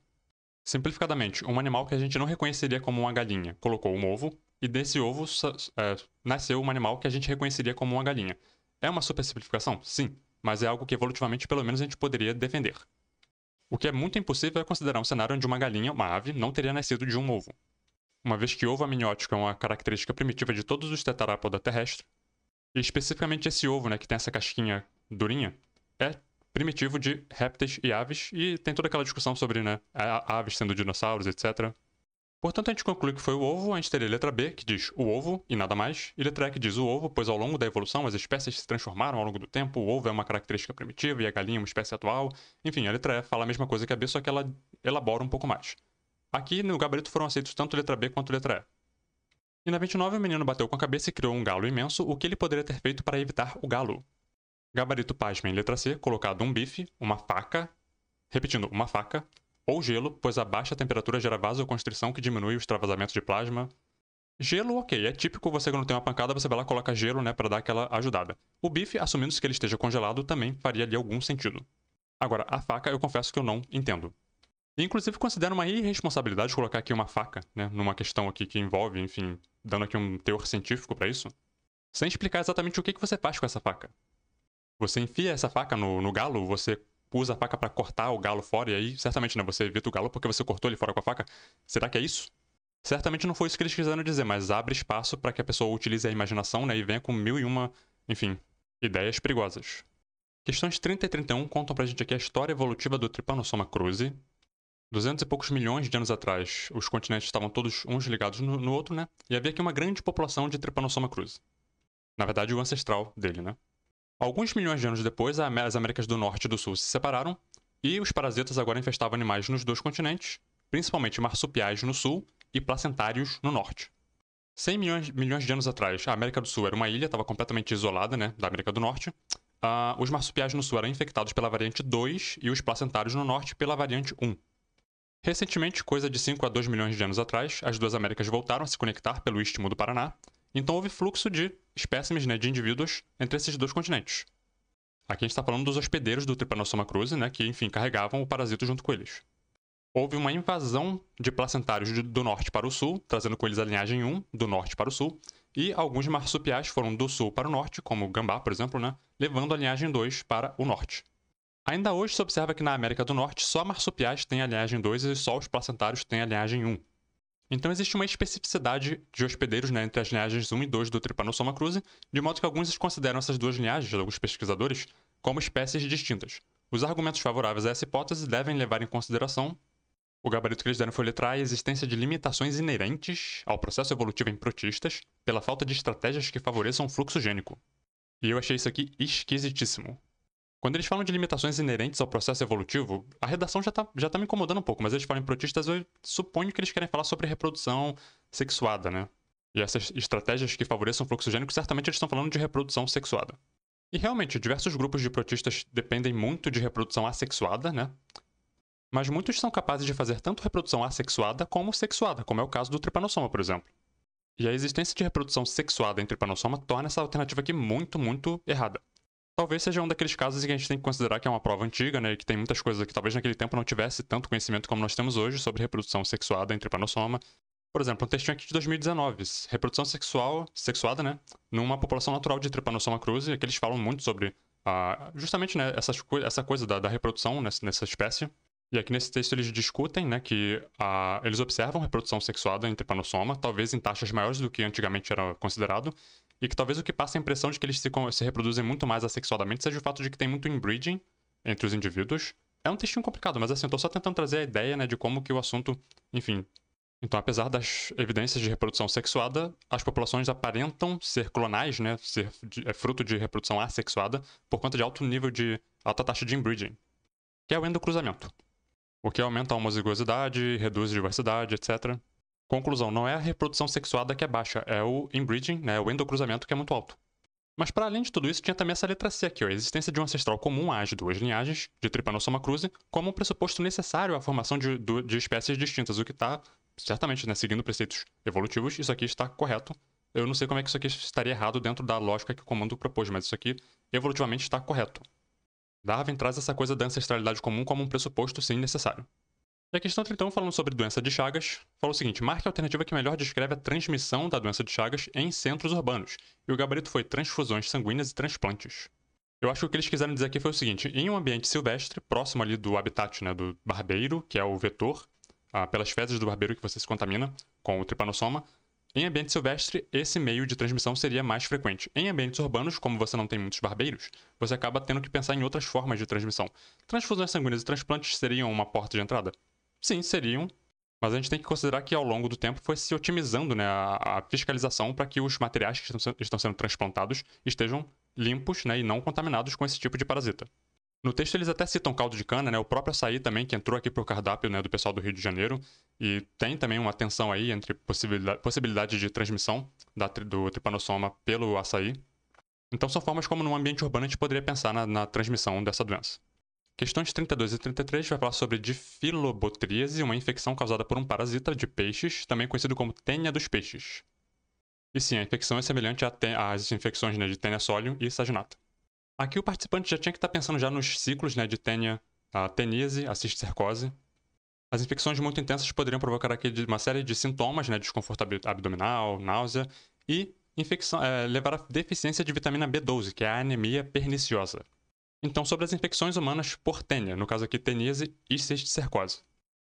Simplificadamente, um animal que a gente não reconheceria como uma galinha colocou um ovo, e desse ovo é, nasceu um animal que a gente reconheceria como uma galinha. É uma super simplificação? Sim, mas é algo que evolutivamente pelo menos a gente poderia defender. O que é muito impossível é considerar um cenário onde uma galinha, uma ave, não teria nascido de um ovo. Uma vez que ovo amniótico é uma característica primitiva de todos os tetarapoda terrestres e especificamente esse ovo, né, que tem essa casquinha durinha, é primitivo de répteis e aves, e tem toda aquela discussão sobre né, aves sendo dinossauros, etc. Portanto, a gente conclui que foi o ovo, a gente teria a letra B, que diz o ovo e nada mais, e letra E, que diz o ovo, pois ao longo da evolução as espécies se transformaram ao longo do tempo, o ovo é uma característica primitiva e a galinha é uma espécie atual. Enfim, a letra E fala a mesma coisa que a B, só que ela elabora um pouco mais. Aqui no gabarito foram aceitos tanto letra B quanto letra E. E na 29, o menino bateu com a cabeça e criou um galo imenso, o que ele poderia ter feito para evitar o galo? Gabarito, em letra C, colocado um bife, uma faca, repetindo, uma faca, ou gelo, pois a baixa temperatura gera vasoconstrição que diminui o extravasamento de plasma. Gelo, ok, é típico você quando tem uma pancada, você vai lá e coloca gelo, né, para dar aquela ajudada. O bife, assumindo-se que ele esteja congelado, também faria ali algum sentido. Agora, a faca eu confesso que eu não entendo. Inclusive, considero uma irresponsabilidade colocar aqui uma faca, né, numa questão aqui que envolve, enfim, dando aqui um teor científico para isso, sem explicar exatamente o que, que você faz com essa faca. Você enfia essa faca no, no galo, você usa a faca para cortar o galo fora, e aí certamente né, você evita o galo porque você cortou ele fora com a faca. Será que é isso? Certamente não foi isso que eles quiseram dizer, mas abre espaço para que a pessoa utilize a imaginação né, e venha com mil e uma, enfim, ideias perigosas. Questões 30 e 31 contam pra gente aqui a história evolutiva do Trypanosoma cruzi. Duzentos e poucos milhões de anos atrás, os continentes estavam todos uns ligados no, no outro, né? E havia aqui uma grande população de Trypanosoma cruzi. Na verdade, o ancestral dele, né? Alguns milhões de anos depois, as Américas do Norte e do Sul se separaram, e os parasitas agora infestavam animais nos dois continentes, principalmente marsupiais no sul e placentários no norte. 100 milhões, milhões de anos atrás, a América do Sul era uma ilha, estava completamente isolada né, da América do Norte. Uh, os marsupiais no sul eram infectados pela variante 2 e os placentários no norte pela variante 1. Recentemente, coisa de 5 a 2 milhões de anos atrás, as duas Américas voltaram a se conectar pelo istmo do Paraná, então houve fluxo de espécimes, né, de indivíduos entre esses dois continentes. Aqui a gente está falando dos hospedeiros do Trypanosoma cruzi, né, que, enfim, carregavam o parasito junto com eles. Houve uma invasão de placentários do norte para o sul, trazendo com eles a linhagem 1, do norte para o sul, e alguns marsupiais foram do sul para o norte, como o gambá, por exemplo, né, levando a linhagem 2 para o norte. Ainda hoje se observa que na América do Norte só marsupiais têm a linhagem 2 e só os placentários têm a linhagem 1. Então existe uma especificidade de hospedeiros né, entre as linhagens 1 e 2 do Trypanosoma cruzi, de modo que alguns consideram essas duas linhagens, alguns pesquisadores, como espécies distintas. Os argumentos favoráveis a essa hipótese devem levar em consideração o gabarito que eles deram foi letrar a existência de limitações inerentes ao processo evolutivo em protistas pela falta de estratégias que favoreçam o fluxo gênico. E eu achei isso aqui esquisitíssimo. Quando eles falam de limitações inerentes ao processo evolutivo, a redação já tá, já tá me incomodando um pouco, mas eles falam em protistas, eu suponho que eles querem falar sobre reprodução sexuada, né? E essas estratégias que favoreçam o fluxo gênico, certamente eles estão falando de reprodução sexuada. E realmente, diversos grupos de protistas dependem muito de reprodução assexuada, né? Mas muitos são capazes de fazer tanto reprodução assexuada como sexuada, como é o caso do tripanossoma, por exemplo. E a existência de reprodução sexuada em tripanossoma torna essa alternativa aqui muito, muito errada. Talvez seja um daqueles casos em que a gente tem que considerar que é uma prova antiga, né, que tem muitas coisas que talvez naquele tempo não tivesse tanto conhecimento como nós temos hoje sobre reprodução sexuada em panosoma. Por exemplo, um textinho aqui de 2019, reprodução sexual, sexuada, né, numa população natural de Trypanosoma cruzi, que eles falam muito sobre ah, justamente, né, essas, essa coisa da, da reprodução nessa, nessa, espécie. E aqui nesse texto eles discutem, né, que ah, eles observam reprodução sexuada em panosoma, talvez em taxas maiores do que antigamente era considerado, e que talvez o que passa a impressão de que eles se, se reproduzem muito mais assexuadamente seja o fato de que tem muito inbreeding entre os indivíduos. É um textinho complicado, mas assim, eu tô só tentando trazer a ideia, né, de como que o assunto, enfim. Então, apesar das evidências de reprodução sexuada, as populações aparentam ser clonais, né, ser de, é fruto de reprodução assexuada, por conta de alto nível de alta taxa de inbreeding, que é o endocruzamento, o que aumenta a homozigosidade, reduz a diversidade, etc. Conclusão, não é a reprodução sexuada que é baixa, é o inbreeding, né, o endocruzamento que é muito alto. Mas para além de tudo isso, tinha também essa letra C aqui, ó, a existência de um ancestral comum às duas linhagens de Trypanosoma cruzi como um pressuposto necessário à formação de, de espécies distintas, o que está, certamente, né, seguindo preceitos evolutivos, isso aqui está correto. Eu não sei como é que isso aqui estaria errado dentro da lógica que o comando propôs, mas isso aqui evolutivamente está correto. Darwin traz essa coisa da ancestralidade comum como um pressuposto, sim, necessário. E a questão tritão, falando sobre doença de Chagas, fala o seguinte: marque a alternativa que melhor descreve é a transmissão da doença de Chagas em centros urbanos, e o gabarito foi transfusões sanguíneas e transplantes. Eu acho que o que eles quiseram dizer aqui foi o seguinte: em um ambiente silvestre, próximo ali do habitat né, do barbeiro, que é o vetor, ah, pelas fezes do barbeiro que você se contamina com o tripanossoma, em ambiente silvestre, esse meio de transmissão seria mais frequente. Em ambientes urbanos, como você não tem muitos barbeiros, você acaba tendo que pensar em outras formas de transmissão. Transfusões sanguíneas e transplantes seriam uma porta de entrada? Sim, seriam. Mas a gente tem que considerar que ao longo do tempo foi se otimizando né, a, a fiscalização para que os materiais que estão, estão sendo transplantados estejam limpos né, e não contaminados com esse tipo de parasita. No texto eles até citam caldo de cana, né, o próprio açaí também, que entrou aqui para o cardápio né, do pessoal do Rio de Janeiro, e tem também uma tensão aí entre possibilidade, possibilidade de transmissão da, do tripanossoma pelo açaí. Então são formas como num ambiente urbano a gente poderia pensar na, na transmissão dessa doença. Questões 32 e 33 vai falar sobre difilobotríase, uma infecção causada por um parasita de peixes, também conhecido como tênia dos peixes. E sim, a infecção é semelhante às infecções né, de tênia sólio e saginata. Aqui o participante já tinha que estar tá pensando já nos ciclos né, de tênia, a tenise, a cisticercose. As infecções muito intensas poderiam provocar aqui uma série de sintomas, né, desconforto abdominal, náusea e infecção, é, levar à deficiência de vitamina B12, que é a anemia perniciosa. Então, sobre as infecções humanas por tênia, no caso aqui teníase e cisticercose.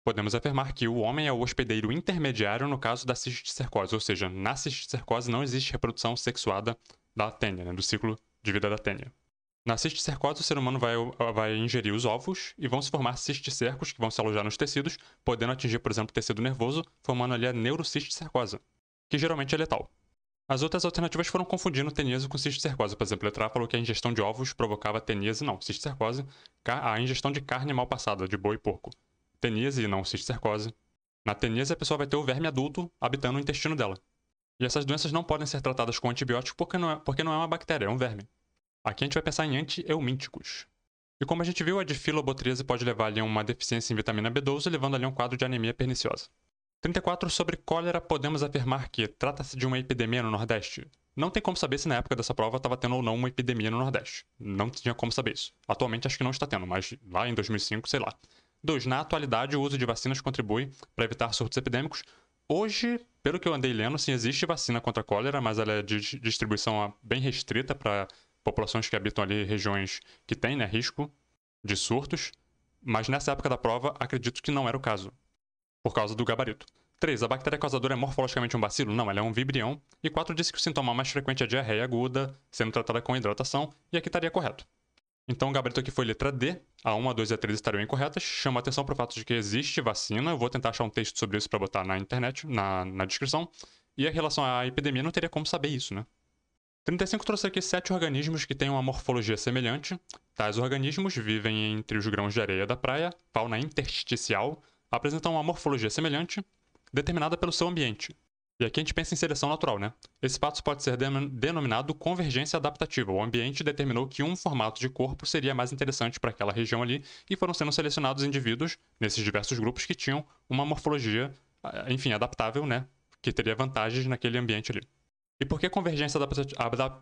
Podemos afirmar que o homem é o hospedeiro intermediário no caso da cisticercose, ou seja, na cisticercose não existe reprodução sexuada da tênia, né, do ciclo de vida da tênia. Na cisticercose, o ser humano vai, vai, ingerir os ovos e vão se formar cisticercos que vão se alojar nos tecidos, podendo atingir, por exemplo, o tecido nervoso, formando ali a neurocisticercose, que geralmente é letal. As outras alternativas foram confundindo teníase com cisticercose. Por exemplo, Letra falou que a ingestão de ovos provocava teníase, não, cisticercose. A ingestão de carne mal passada, de boi e porco. Teníase, não, cisticercose. Na teníase, a pessoa vai ter o verme adulto habitando o intestino dela. E essas doenças não podem ser tratadas com antibiótico porque não é, porque não é uma bactéria, é um verme. Aqui a gente vai pensar em anti-eumínticos. E como a gente viu, a difilobotrese pode levar ali a uma deficiência em vitamina B12, levando ali a um quadro de anemia perniciosa. 34 sobre cólera, podemos afirmar que trata-se de uma epidemia no Nordeste. Não tem como saber se na época dessa prova estava tendo ou não uma epidemia no Nordeste. Não tinha como saber isso. Atualmente acho que não está tendo, mas lá em 2005, sei lá. 2. Na atualidade, o uso de vacinas contribui para evitar surtos epidêmicos. Hoje, pelo que eu andei lendo, sim, existe vacina contra a cólera, mas ela é de distribuição bem restrita para populações que habitam ali regiões que têm né, risco de surtos. Mas nessa época da prova, acredito que não era o caso por causa do gabarito. 3. A bactéria causadora é morfologicamente um bacilo? Não, ela é um vibrião. E 4. Disse que o sintoma mais frequente é diarreia aguda, sendo tratada com hidratação, e aqui estaria correto. Então o gabarito aqui foi letra D, a 1, a 2 e a 3 estariam incorretas. Chama atenção para o fato de que existe vacina, eu vou tentar achar um texto sobre isso para botar na internet, na, na descrição. E em relação à epidemia, não teria como saber isso, né? 35 trouxe aqui sete organismos que têm uma morfologia semelhante. Tais organismos vivem entre os grãos de areia da praia, fauna intersticial, apresentam uma morfologia semelhante, determinada pelo seu ambiente. E aqui a gente pensa em seleção natural, né? Esse fato pode ser denominado convergência adaptativa. O ambiente determinou que um formato de corpo seria mais interessante para aquela região ali, e foram sendo selecionados indivíduos nesses diversos grupos que tinham uma morfologia, enfim, adaptável, né? Que teria vantagens naquele ambiente ali. E por que convergência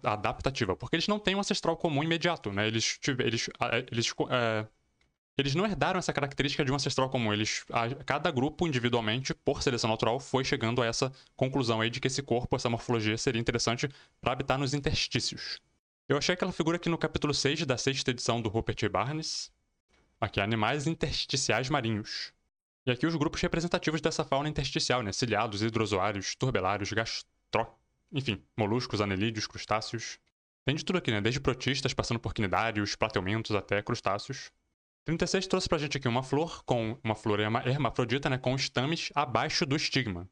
adaptativa? Porque eles não têm um ancestral comum imediato, né? Eles, eles, eles é, eles não herdaram essa característica de um ancestral comum. Eles, a, cada grupo individualmente, por seleção natural, foi chegando a essa conclusão aí de que esse corpo, essa morfologia, seria interessante para habitar nos interstícios. Eu achei aquela figura aqui no capítulo 6 da sexta edição do Rupert e Barnes. Aqui, animais intersticiais marinhos. E aqui os grupos representativos dessa fauna intersticial, né? Ciliados, hidrozoários, turbelários, gastro, Enfim, moluscos, anelídeos, crustáceos. Tem de tudo aqui, né? Desde protistas, passando por quinidários, platelmintos, até crustáceos. 36 trouxe pra gente aqui uma flor com uma flor hermafrodita, né, com estames abaixo do estigma.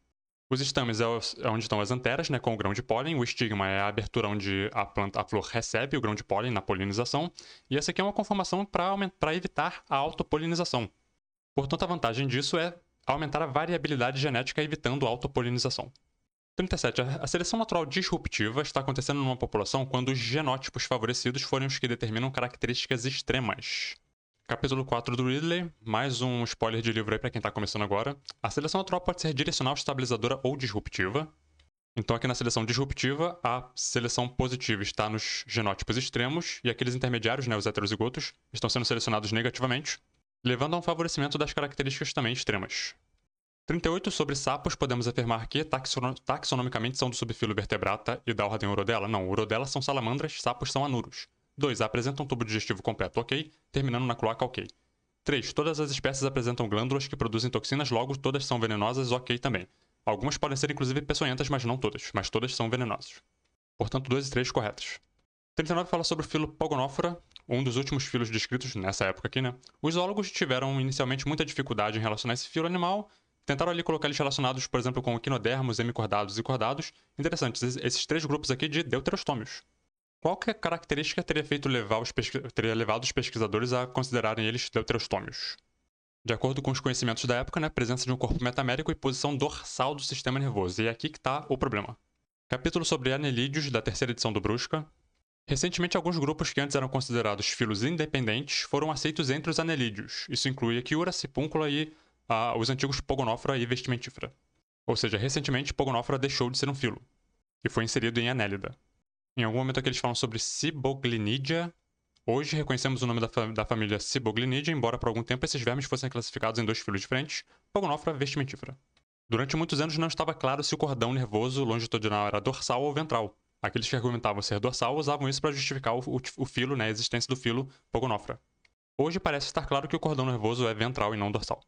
Os estames é, é onde estão as anteras, né, com o grão de pólen. O estigma é a abertura onde a planta, a flor recebe o grão de pólen na polinização. E essa aqui é uma conformação para evitar a autopolinização. Portanto, a vantagem disso é aumentar a variabilidade genética evitando a autopolinização. 37. A seleção natural disruptiva está acontecendo numa população quando os genótipos favorecidos forem os que determinam características extremas. Capítulo 4 do Ridley, mais um spoiler de livro aí pra quem tá começando agora. A seleção atual pode ser direcional, estabilizadora ou disruptiva. Então aqui na seleção disruptiva, a seleção positiva está nos genótipos extremos e aqueles intermediários, né, os heterozigotos, estão sendo selecionados negativamente, levando a um favorecimento das características também extremas. 38 sobre sapos, podemos afirmar que taxono taxonomicamente são do subfilo vertebrata e da ordem Urodela. Não, Urodela são salamandras, sapos são anuros. 2. Apresentam tubo digestivo completo, ok, terminando na cloaca, ok. 3. Todas as espécies apresentam glândulas que produzem toxinas, logo todas são venenosas, ok também. Algumas podem ser inclusive peçonhentas, mas não todas, mas todas são venenosas. Portanto, 2 e 3 corretas. 39 fala sobre o filo Pogonófora, um dos últimos filos descritos nessa época aqui, né? Os zoólogos tiveram inicialmente muita dificuldade em relacionar esse filo animal, tentaram ali colocar eles relacionados, por exemplo, com equinodermos, hemicordados e cordados. Interessantes esses três grupos aqui de deuterostômios. Qual que é característica teria feito levar os teria levado os pesquisadores a considerarem eles deuterostômios? De acordo com os conhecimentos da época, né, presença de um corpo metamérico e posição dorsal do sistema nervoso. E é aqui que está o problema. Capítulo sobre anelídeos da terceira edição do Brusca. Recentemente, alguns grupos que antes eram considerados filos independentes foram aceitos entre os anelídeos. Isso inclui a Kiura, Cipúncula e os antigos Pogonófora e Vestimentífera. Ou seja, recentemente, Pogonófora deixou de ser um filo e foi inserido em Anélida. Em algum momento aqui eles falam sobre Ciboglinidia. Hoje reconhecemos o nome da, da família Ciboglinidia, embora por algum tempo esses vermes fossem classificados em dois filos diferentes, e vestimentífera. Durante muitos anos não estava claro se o cordão nervoso longitudinal era dorsal ou ventral. Aqueles que argumentavam ser dorsal usavam isso para justificar o, o, o filo, né, a existência do filo Pogonophrora. Hoje parece estar claro que o cordão nervoso é ventral e não dorsal.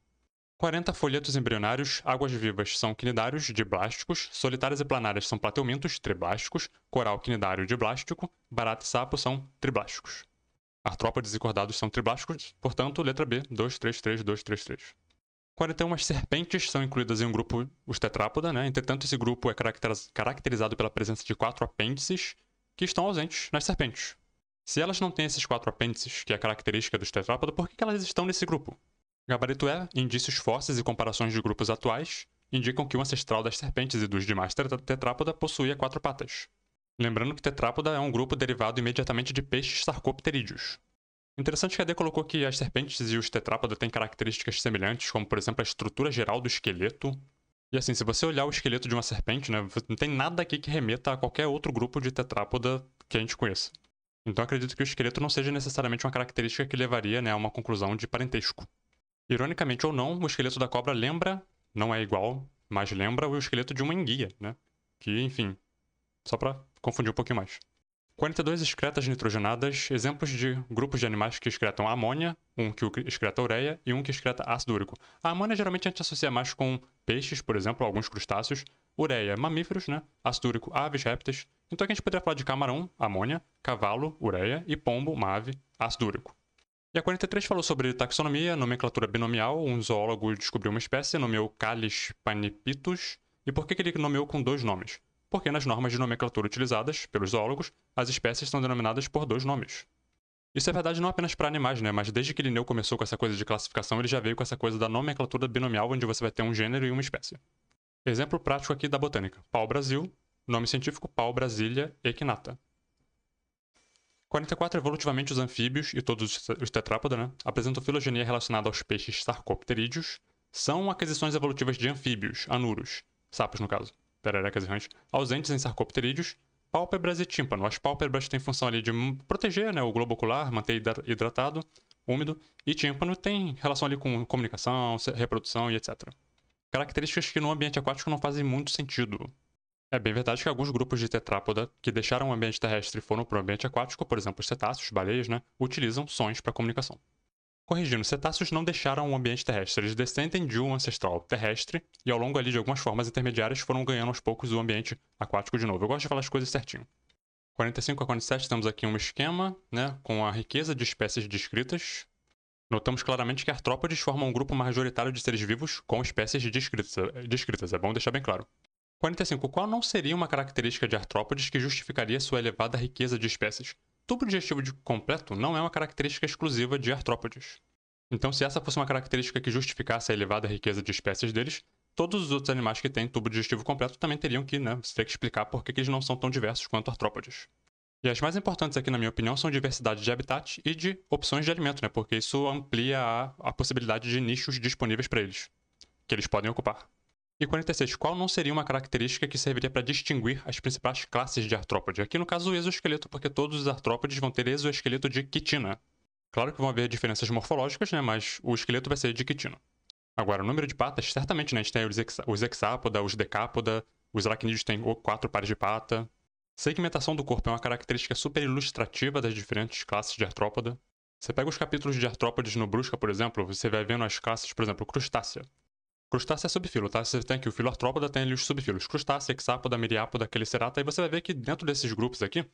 40 folhetos embrionários, águas-vivas são quinidários diblásticos, solitárias e planárias são plateumintos triblásticos, coral quinidário diblástico, barata e sapo são triblásticos. Artrópodes e cordados são triblásticos, portanto, letra B, 233233. 41 serpentes são incluídas em um grupo, os tetrápoda, né? Entretanto, esse grupo é caracterizado pela presença de quatro apêndices que estão ausentes nas serpentes. Se elas não têm esses quatro apêndices, que é a característica dos tetrápoda, por que elas estão nesse grupo? Gabarito E, é indícios fósseis e comparações de grupos atuais, indicam que o ancestral das serpentes e dos demais tetrápoda possuía quatro patas. Lembrando que tetrápoda é um grupo derivado imediatamente de peixes sarcopterídeos. Interessante que a D colocou que as serpentes e os tetrápoda têm características semelhantes, como por exemplo a estrutura geral do esqueleto. E assim, se você olhar o esqueleto de uma serpente, né, não tem nada aqui que remeta a qualquer outro grupo de tetrápoda que a gente conheça. Então acredito que o esqueleto não seja necessariamente uma característica que levaria né, a uma conclusão de parentesco. Ironicamente ou não, o esqueleto da cobra lembra, não é igual, mas lembra o esqueleto de uma enguia, né? Que, enfim, só para confundir um pouquinho mais. 42 excretas nitrogenadas, exemplos de grupos de animais que excretam amônia, um que excreta ureia e um que excreta ácido úrico. A amônia geralmente a gente associa mais com peixes, por exemplo, alguns crustáceos, ureia, mamíferos, né? ácido úrico, aves, répteis. Então aqui a gente poderia falar de camarão, amônia, cavalo, ureia e pombo, uma ave, ácido úrico. E a 43 falou sobre taxonomia, nomenclatura binomial, um zoólogo descobriu uma espécie, nomeou Calis panipitus, e por que, que ele nomeou com dois nomes? Porque nas normas de nomenclatura utilizadas pelos zoólogos, as espécies são denominadas por dois nomes. Isso é verdade não apenas para animais, né? Mas desde que Linneu começou com essa coisa de classificação, ele já veio com essa coisa da nomenclatura binomial, onde você vai ter um gênero e uma espécie. Exemplo prático aqui da botânica: pau-brasil, nome científico pau-brasilia equinata. 44 evolutivamente os anfíbios e todos os tetrápoda, né, apresentam filogenia relacionada aos peixes sarcopterídeos, são aquisições evolutivas de anfíbios, anuros, sapos no caso, pererecas e rãs, ausentes em sarcopterídeos, pálpebras e tímpano. As pálpebras têm função ali de proteger né, o globo ocular, manter hidratado, úmido, e tímpano tem relação ali com comunicação, reprodução e etc. Características que no ambiente aquático não fazem muito sentido, é bem verdade que alguns grupos de tetrápoda que deixaram o ambiente terrestre e foram para o ambiente aquático, por exemplo, os cetáceos, baleias, né, utilizam sons para comunicação. Corrigindo, os cetáceos não deixaram o ambiente terrestre, eles descendem de um ancestral terrestre e ao longo ali de algumas formas intermediárias foram ganhando aos poucos o ambiente aquático de novo. Eu gosto de falar as coisas certinho. 45 a 47 temos aqui um esquema, né, com a riqueza de espécies descritas. Notamos claramente que artrópodes formam um grupo majoritário de seres vivos com espécies descritas, eh, descritas, é bom deixar bem claro. 45. Qual não seria uma característica de artrópodes que justificaria sua elevada riqueza de espécies? Tubo digestivo completo não é uma característica exclusiva de artrópodes. Então, se essa fosse uma característica que justificasse a elevada riqueza de espécies deles, todos os outros animais que têm tubo digestivo completo também teriam que, né, que explicar por que eles não são tão diversos quanto artrópodes. E as mais importantes aqui, na minha opinião, são diversidade de habitat e de opções de alimento, né? Porque isso amplia a, a possibilidade de nichos disponíveis para eles, que eles podem ocupar. E 46. Qual não seria uma característica que serviria para distinguir as principais classes de artrópode? Aqui no caso o exoesqueleto, porque todos os artrópodes vão ter exoesqueleto de quitina. Claro que vão haver diferenças morfológicas, né? Mas o esqueleto vai ser de quitina. Agora, o número de patas, certamente, né? A gente tem os, os hexápoda, os decápoda, os aracnídeos têm quatro pares de pata. Segmentação do corpo é uma característica super ilustrativa das diferentes classes de artrópoda. Você pega os capítulos de artrópodes no Brusca, por exemplo, você vai vendo as classes, por exemplo, crustácea. Crustácea é subfilo, tá? Você tem aqui o filo Artrópoda tem ali os subfilos. Crustácea, hexápoda, miriápoda, quelicerata. E você vai ver que dentro desses grupos aqui,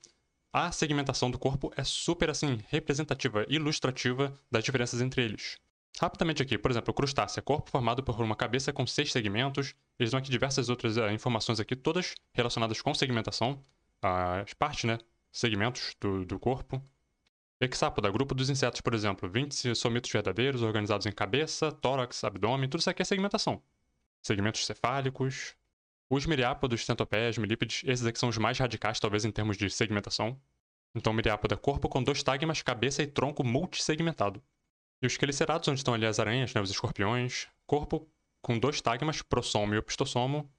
a segmentação do corpo é super, assim, representativa, ilustrativa das diferenças entre eles. Rapidamente aqui, por exemplo, crustácea, corpo formado por uma cabeça com seis segmentos. Eles dão aqui diversas outras uh, informações aqui, todas relacionadas com segmentação, as partes, né, segmentos do, do corpo. Hexápoda, grupo dos insetos, por exemplo. 20 somitos verdadeiros organizados em cabeça, tórax, abdômen, tudo isso aqui é segmentação. Segmentos cefálicos. Os miriápodos, centopeias, milípedes, esses aqui são os mais radicais, talvez, em termos de segmentação. Então, miriápoda, é corpo com dois tagmas, cabeça e tronco multissegmentado. E os quelicerados, onde estão ali as aranhas, né, os escorpiões, corpo com dois tagmas, prosomo e opistossomo.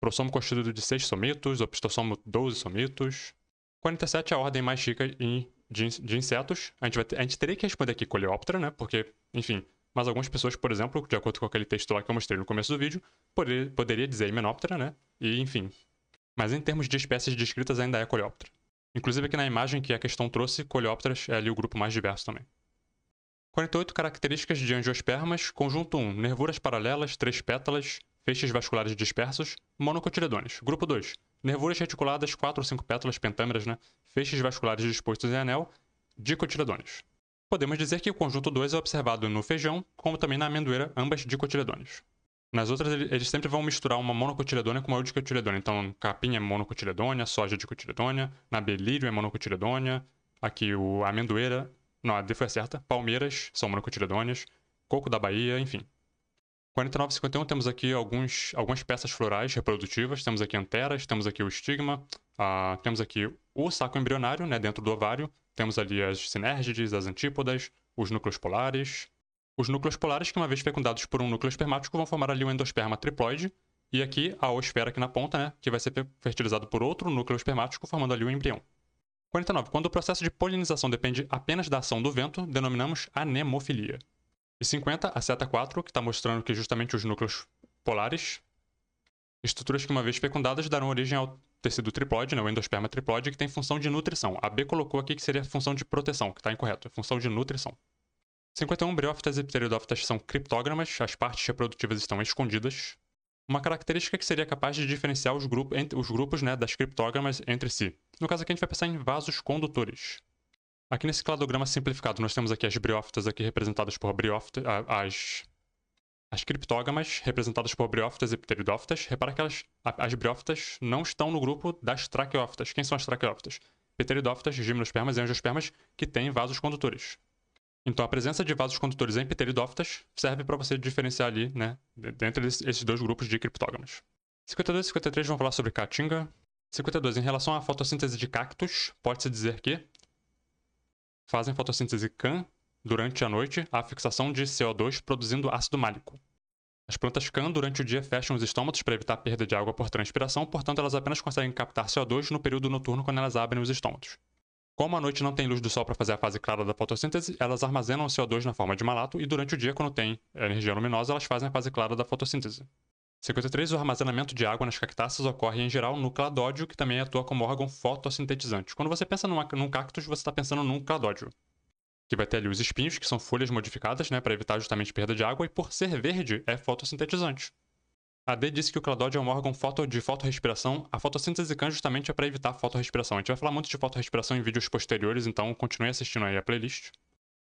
Prosomo constituído de seis somitos, opistossomo 12 somitos. 47 é a ordem mais rica em de, de insetos. A gente, vai ter, a gente teria que responder aqui coleóptera, né? Porque, enfim, mas algumas pessoas, por exemplo, de acordo com aquele texto lá que eu mostrei no começo do vídeo, poderia dizer himenóptera, né? E enfim. Mas em termos de espécies descritas ainda é coleóptera. Inclusive aqui na imagem que a questão trouxe, coleópteras é ali o grupo mais diverso também. 48 características de angiospermas, conjunto 1, nervuras paralelas, três pétalas, feixes vasculares dispersos, monocotiledôneos. Grupo 2, nervuras reticuladas quatro ou cinco pétalas pentâmeras, né? feixes vasculares dispostos em anel, dicotiledôneos. Podemos dizer que o conjunto 2 é observado no feijão, como também na amendoeira, ambas dicotiledôneos. Nas outras, eles sempre vão misturar uma monocotiledônia com uma dicotiledônia. Então, capim é monocotiledônia, soja é dicotiledônia, na belírio é monocotiledônia, aqui o amendoeira, não, a D foi é certa, palmeiras são monocotiledôneas, coco da Bahia, enfim. 4951 temos aqui alguns, algumas peças florais reprodutivas. Temos aqui anteras, temos aqui o estigma, uh, temos aqui o saco embrionário né, dentro do ovário. Temos ali as sinérgides, as antípodas, os núcleos polares. Os núcleos polares, que uma vez fecundados por um núcleo espermático, vão formar ali o um endosperma triploide. E aqui a oosfera aqui na ponta, né, que vai ser fertilizado por outro núcleo espermático, formando ali o um embrião. 49. Quando o processo de polinização depende apenas da ação do vento, denominamos anemofilia. E 50, a seta 4, que está mostrando que justamente os núcleos polares, estruturas que uma vez fecundadas darão origem ao tecido triploide, né, o endosperma triploide, que tem função de nutrição. A B colocou aqui que seria função de proteção, que está incorreto, é função de nutrição. 51 briófitas e pteridófitas são criptógramas, as partes reprodutivas estão escondidas. Uma característica que seria capaz de diferenciar os, grupo, entre, os grupos né, das criptógramas entre si. No caso aqui, a gente vai pensar em vasos condutores. Aqui nesse cladograma simplificado, nós temos aqui as briófitas aqui representadas por briófitas, as, as criptógamas representadas por briófitas e pteridófitas. Repara que elas, as briófitas não estão no grupo das traqueófitas. Quem são as traqueófitas? Pteridófitas, gimnospermas e angiospermas que têm vasos condutores. Então, a presença de vasos condutores em pteridófitas serve para você diferenciar ali, né, dentre esses dois grupos de criptógamas. 52 e 53 vão falar sobre caatinga. 52. Em relação à fotossíntese de cactos, pode-se dizer que fazem fotossíntese CAN durante a noite a fixação de CO2 produzindo ácido málico. As plantas CAN durante o dia fecham os estômatos para evitar perda de água por transpiração, portanto elas apenas conseguem captar CO2 no período noturno quando elas abrem os estômatos. Como à noite não tem luz do sol para fazer a fase clara da fotossíntese, elas armazenam o CO2 na forma de malato e durante o dia, quando tem energia luminosa, elas fazem a fase clara da fotossíntese. 53. O armazenamento de água nas cactáceas ocorre, em geral, no cladódio, que também atua como órgão fotossintetizante. Quando você pensa numa, num cactus, você está pensando num cladódio, que vai ter ali os espinhos, que são folhas modificadas né, para evitar justamente perda de água, e por ser verde, é fotossintetizante. A D disse que o cladódio é um órgão foto, de fotorrespiração. A fotossíntese can justamente é para evitar a fotorrespiração. A gente vai falar muito de fotorrespiração em vídeos posteriores, então continue assistindo aí a playlist.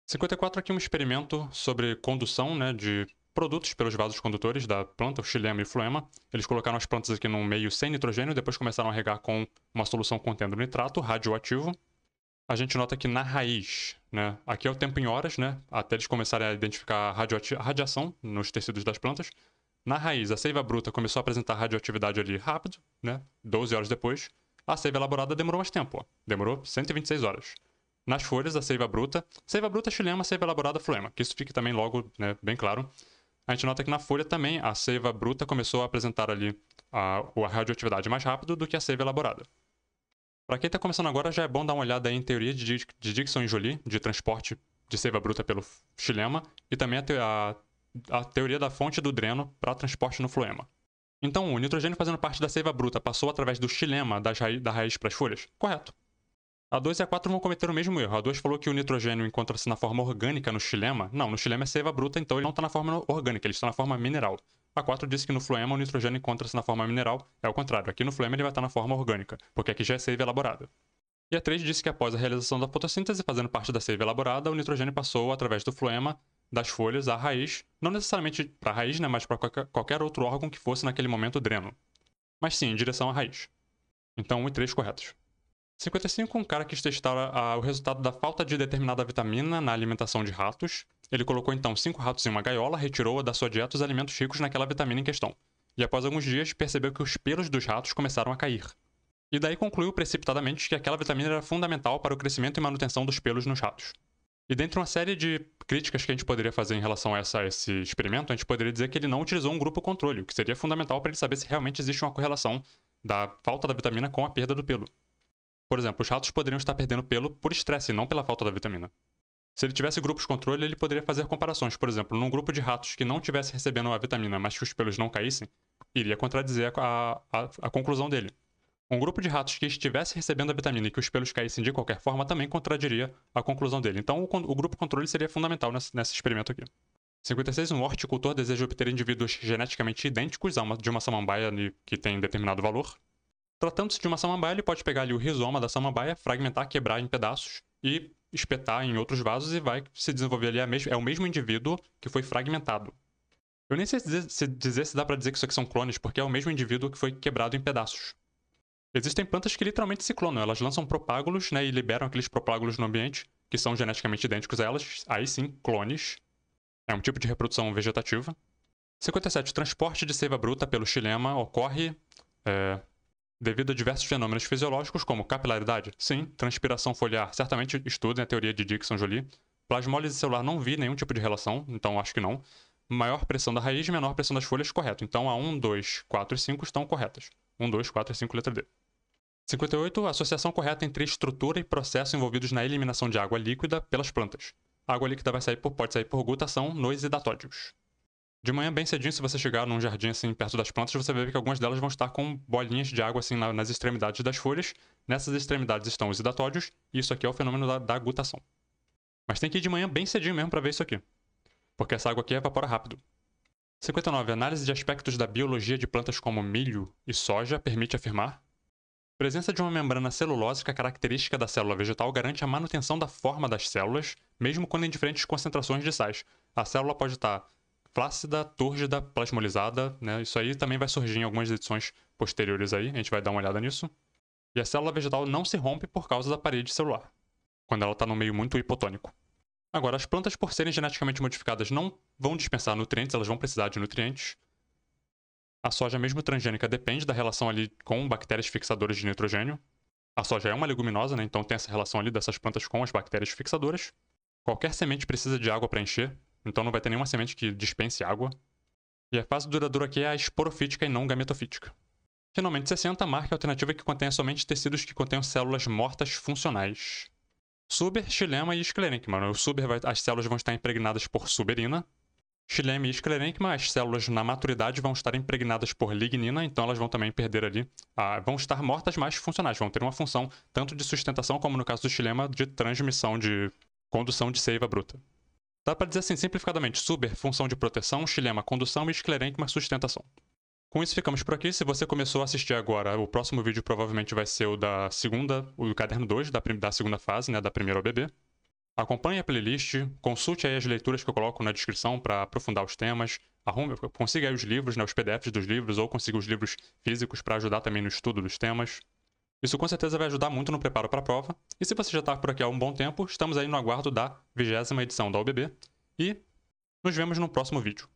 54 aqui um experimento sobre condução né, de produtos pelos vasos condutores da planta, o xilema e o floema. Eles colocaram as plantas aqui num meio sem nitrogênio, depois começaram a regar com uma solução contendo nitrato radioativo. A gente nota que na raiz, né, aqui é o tempo em horas, né, até eles começarem a identificar a radiação nos tecidos das plantas. Na raiz, a seiva bruta começou a apresentar radioatividade ali rápido, né, 12 horas depois. A seiva elaborada demorou mais tempo, ó, demorou 126 horas nas folhas a seiva bruta. Seiva bruta xilema, seiva elaborada floema, que isso fique também logo né, bem claro a gente nota que na folha também a seiva bruta começou a apresentar ali a, a radioatividade mais rápido do que a seiva elaborada. Para quem está começando agora, já é bom dar uma olhada em teoria de, de Dixon e Jolie, de transporte de seiva bruta pelo xilema, e também a, a, a teoria da fonte do dreno para transporte no floema. Então, o nitrogênio fazendo parte da seiva bruta passou através do xilema da raiz para as folhas? Correto. A 2 e a 4 vão cometer o mesmo erro. A 2 falou que o nitrogênio encontra-se na forma orgânica no xilema. Não, no xilema é seiva bruta, então ele não está na forma orgânica, ele está na forma mineral. A 4 disse que no floema o nitrogênio encontra-se na forma mineral. É o contrário, aqui no floema ele vai estar tá na forma orgânica, porque aqui já é seiva elaborada. E a 3 disse que após a realização da fotossíntese, fazendo parte da seiva elaborada, o nitrogênio passou através do floema das folhas à raiz, não necessariamente para a raiz, né, mas para qualquer outro órgão que fosse naquele momento dreno. Mas sim, em direção à raiz. Então, 1 e 3 corretos. 55, um cara quis testar o resultado da falta de determinada vitamina na alimentação de ratos. Ele colocou então cinco ratos em uma gaiola, retirou-a da sua dieta os alimentos ricos naquela vitamina em questão. E após alguns dias, percebeu que os pelos dos ratos começaram a cair. E daí concluiu precipitadamente que aquela vitamina era fundamental para o crescimento e manutenção dos pelos nos ratos. E dentro de uma série de críticas que a gente poderia fazer em relação a, essa, a esse experimento, a gente poderia dizer que ele não utilizou um grupo controle, o que seria fundamental para ele saber se realmente existe uma correlação da falta da vitamina com a perda do pelo. Por exemplo, os ratos poderiam estar perdendo pelo por estresse, não pela falta da vitamina. Se ele tivesse grupos controle, ele poderia fazer comparações. Por exemplo, num grupo de ratos que não tivesse recebendo a vitamina, mas que os pelos não caíssem, iria contradizer a, a, a conclusão dele. Um grupo de ratos que estivesse recebendo a vitamina e que os pelos caíssem de qualquer forma também contradiria a conclusão dele. Então, o, o grupo controle seria fundamental nesse, nesse, experimento aqui. 56. Um horticultor deseja obter indivíduos geneticamente idênticos a uma, de uma samambaia que tem determinado valor, Tratando-se de uma samambaia, ele pode pegar ali o rizoma da samambaia, fragmentar, quebrar em pedaços e espetar em outros vasos e vai se desenvolver ali, é o mesmo indivíduo que foi fragmentado. Eu nem sei se dizer se dá para dizer que isso aqui são clones, porque é o mesmo indivíduo que foi quebrado em pedaços. Existem plantas que literalmente se clonam, elas lançam propágulos né, e liberam aqueles propágulos no ambiente, que são geneticamente idênticos a elas, aí sim, clones. É um tipo de reprodução vegetativa. 57. Transporte de seiva bruta pelo xilema ocorre é, devido a diversos fenômenos fisiológicos como capilaridade, sim, transpiração foliar, certamente estudem né, a teoria de Dixon-Jolie, plasmólise celular não vi nenhum tipo de relação, então acho que não, maior pressão da raiz, menor pressão das folhas, correto, então a 1, 2, 4 e 5 estão corretas, 1, 2, 4 e 5, letra D. 58. Associação correta entre estrutura e processo envolvidos na eliminação de água líquida pelas plantas. A água líquida vai sair por, pode sair por gutação nos hidatódios. De manhã, bem cedinho, se você chegar num jardim assim perto das plantas, você vai ver que algumas delas vão estar com bolinhas de água assim nas extremidades das folhas. Nessas extremidades estão os hidatódios, e isso aqui é o fenômeno da, da agutação. Mas tem que ir de manhã bem cedinho mesmo para ver isso aqui, porque essa água aqui evapora rápido. 59. Análise de aspectos da biologia de plantas como milho e soja permite afirmar presença de uma membrana celulósica é característica da célula vegetal garante a manutenção da forma das células, mesmo quando em diferentes concentrações de sais. A célula pode estar flácida, túrgida, plasmolizada, né? Isso aí também vai surgir em algumas edições posteriores aí, a gente vai dar uma olhada nisso. E a célula vegetal não se rompe por causa da parede celular, quando ela está no meio muito hipotônico. Agora, as plantas, por serem geneticamente modificadas, não vão dispensar nutrientes, elas vão precisar de nutrientes. A soja, mesmo transgênica, depende da relação ali com bactérias fixadoras de nitrogênio. A soja é uma leguminosa, né? Então tem essa relação ali dessas plantas com as bactérias fixadoras. Qualquer semente precisa de água para encher, então não vai ter nenhuma semente que dispense água. E a fase duradoura aqui é a esporofítica e não gametofítica. Finalmente, 60 marca a alternativa que contenha somente tecidos que contenham células mortas funcionais. Suber, xilema e esclerênquima. O suber vai, as células vão estar impregnadas por suberina. Xilema e esclerênquima, as células na maturidade vão estar impregnadas por lignina, então elas vão também perder ali, vão estar mortas, mas funcionais, vão ter uma função tanto de sustentação como no caso do xilema de transmissão de condução de seiva bruta. Dá para dizer assim, simplificadamente, super função de proteção, xilema, condução e esclerênquima, sustentação. Com isso ficamos por aqui. Se você começou a assistir agora, o próximo vídeo provavelmente vai ser o da segunda, o do caderno 2, da, da segunda fase, né, da primeira OBB. Acompanhe a playlist, consulte aí as leituras que eu coloco na descrição para aprofundar os temas, arrume, consiga aí os livros, né, os PDFs dos livros, ou consiga os livros físicos para ajudar também no estudo dos temas. Isso com certeza vai ajudar muito no preparo para a prova. E se você já está por aqui há um bom tempo, estamos aí no aguardo da vigésima edição da OBB. E nos vemos no próximo vídeo.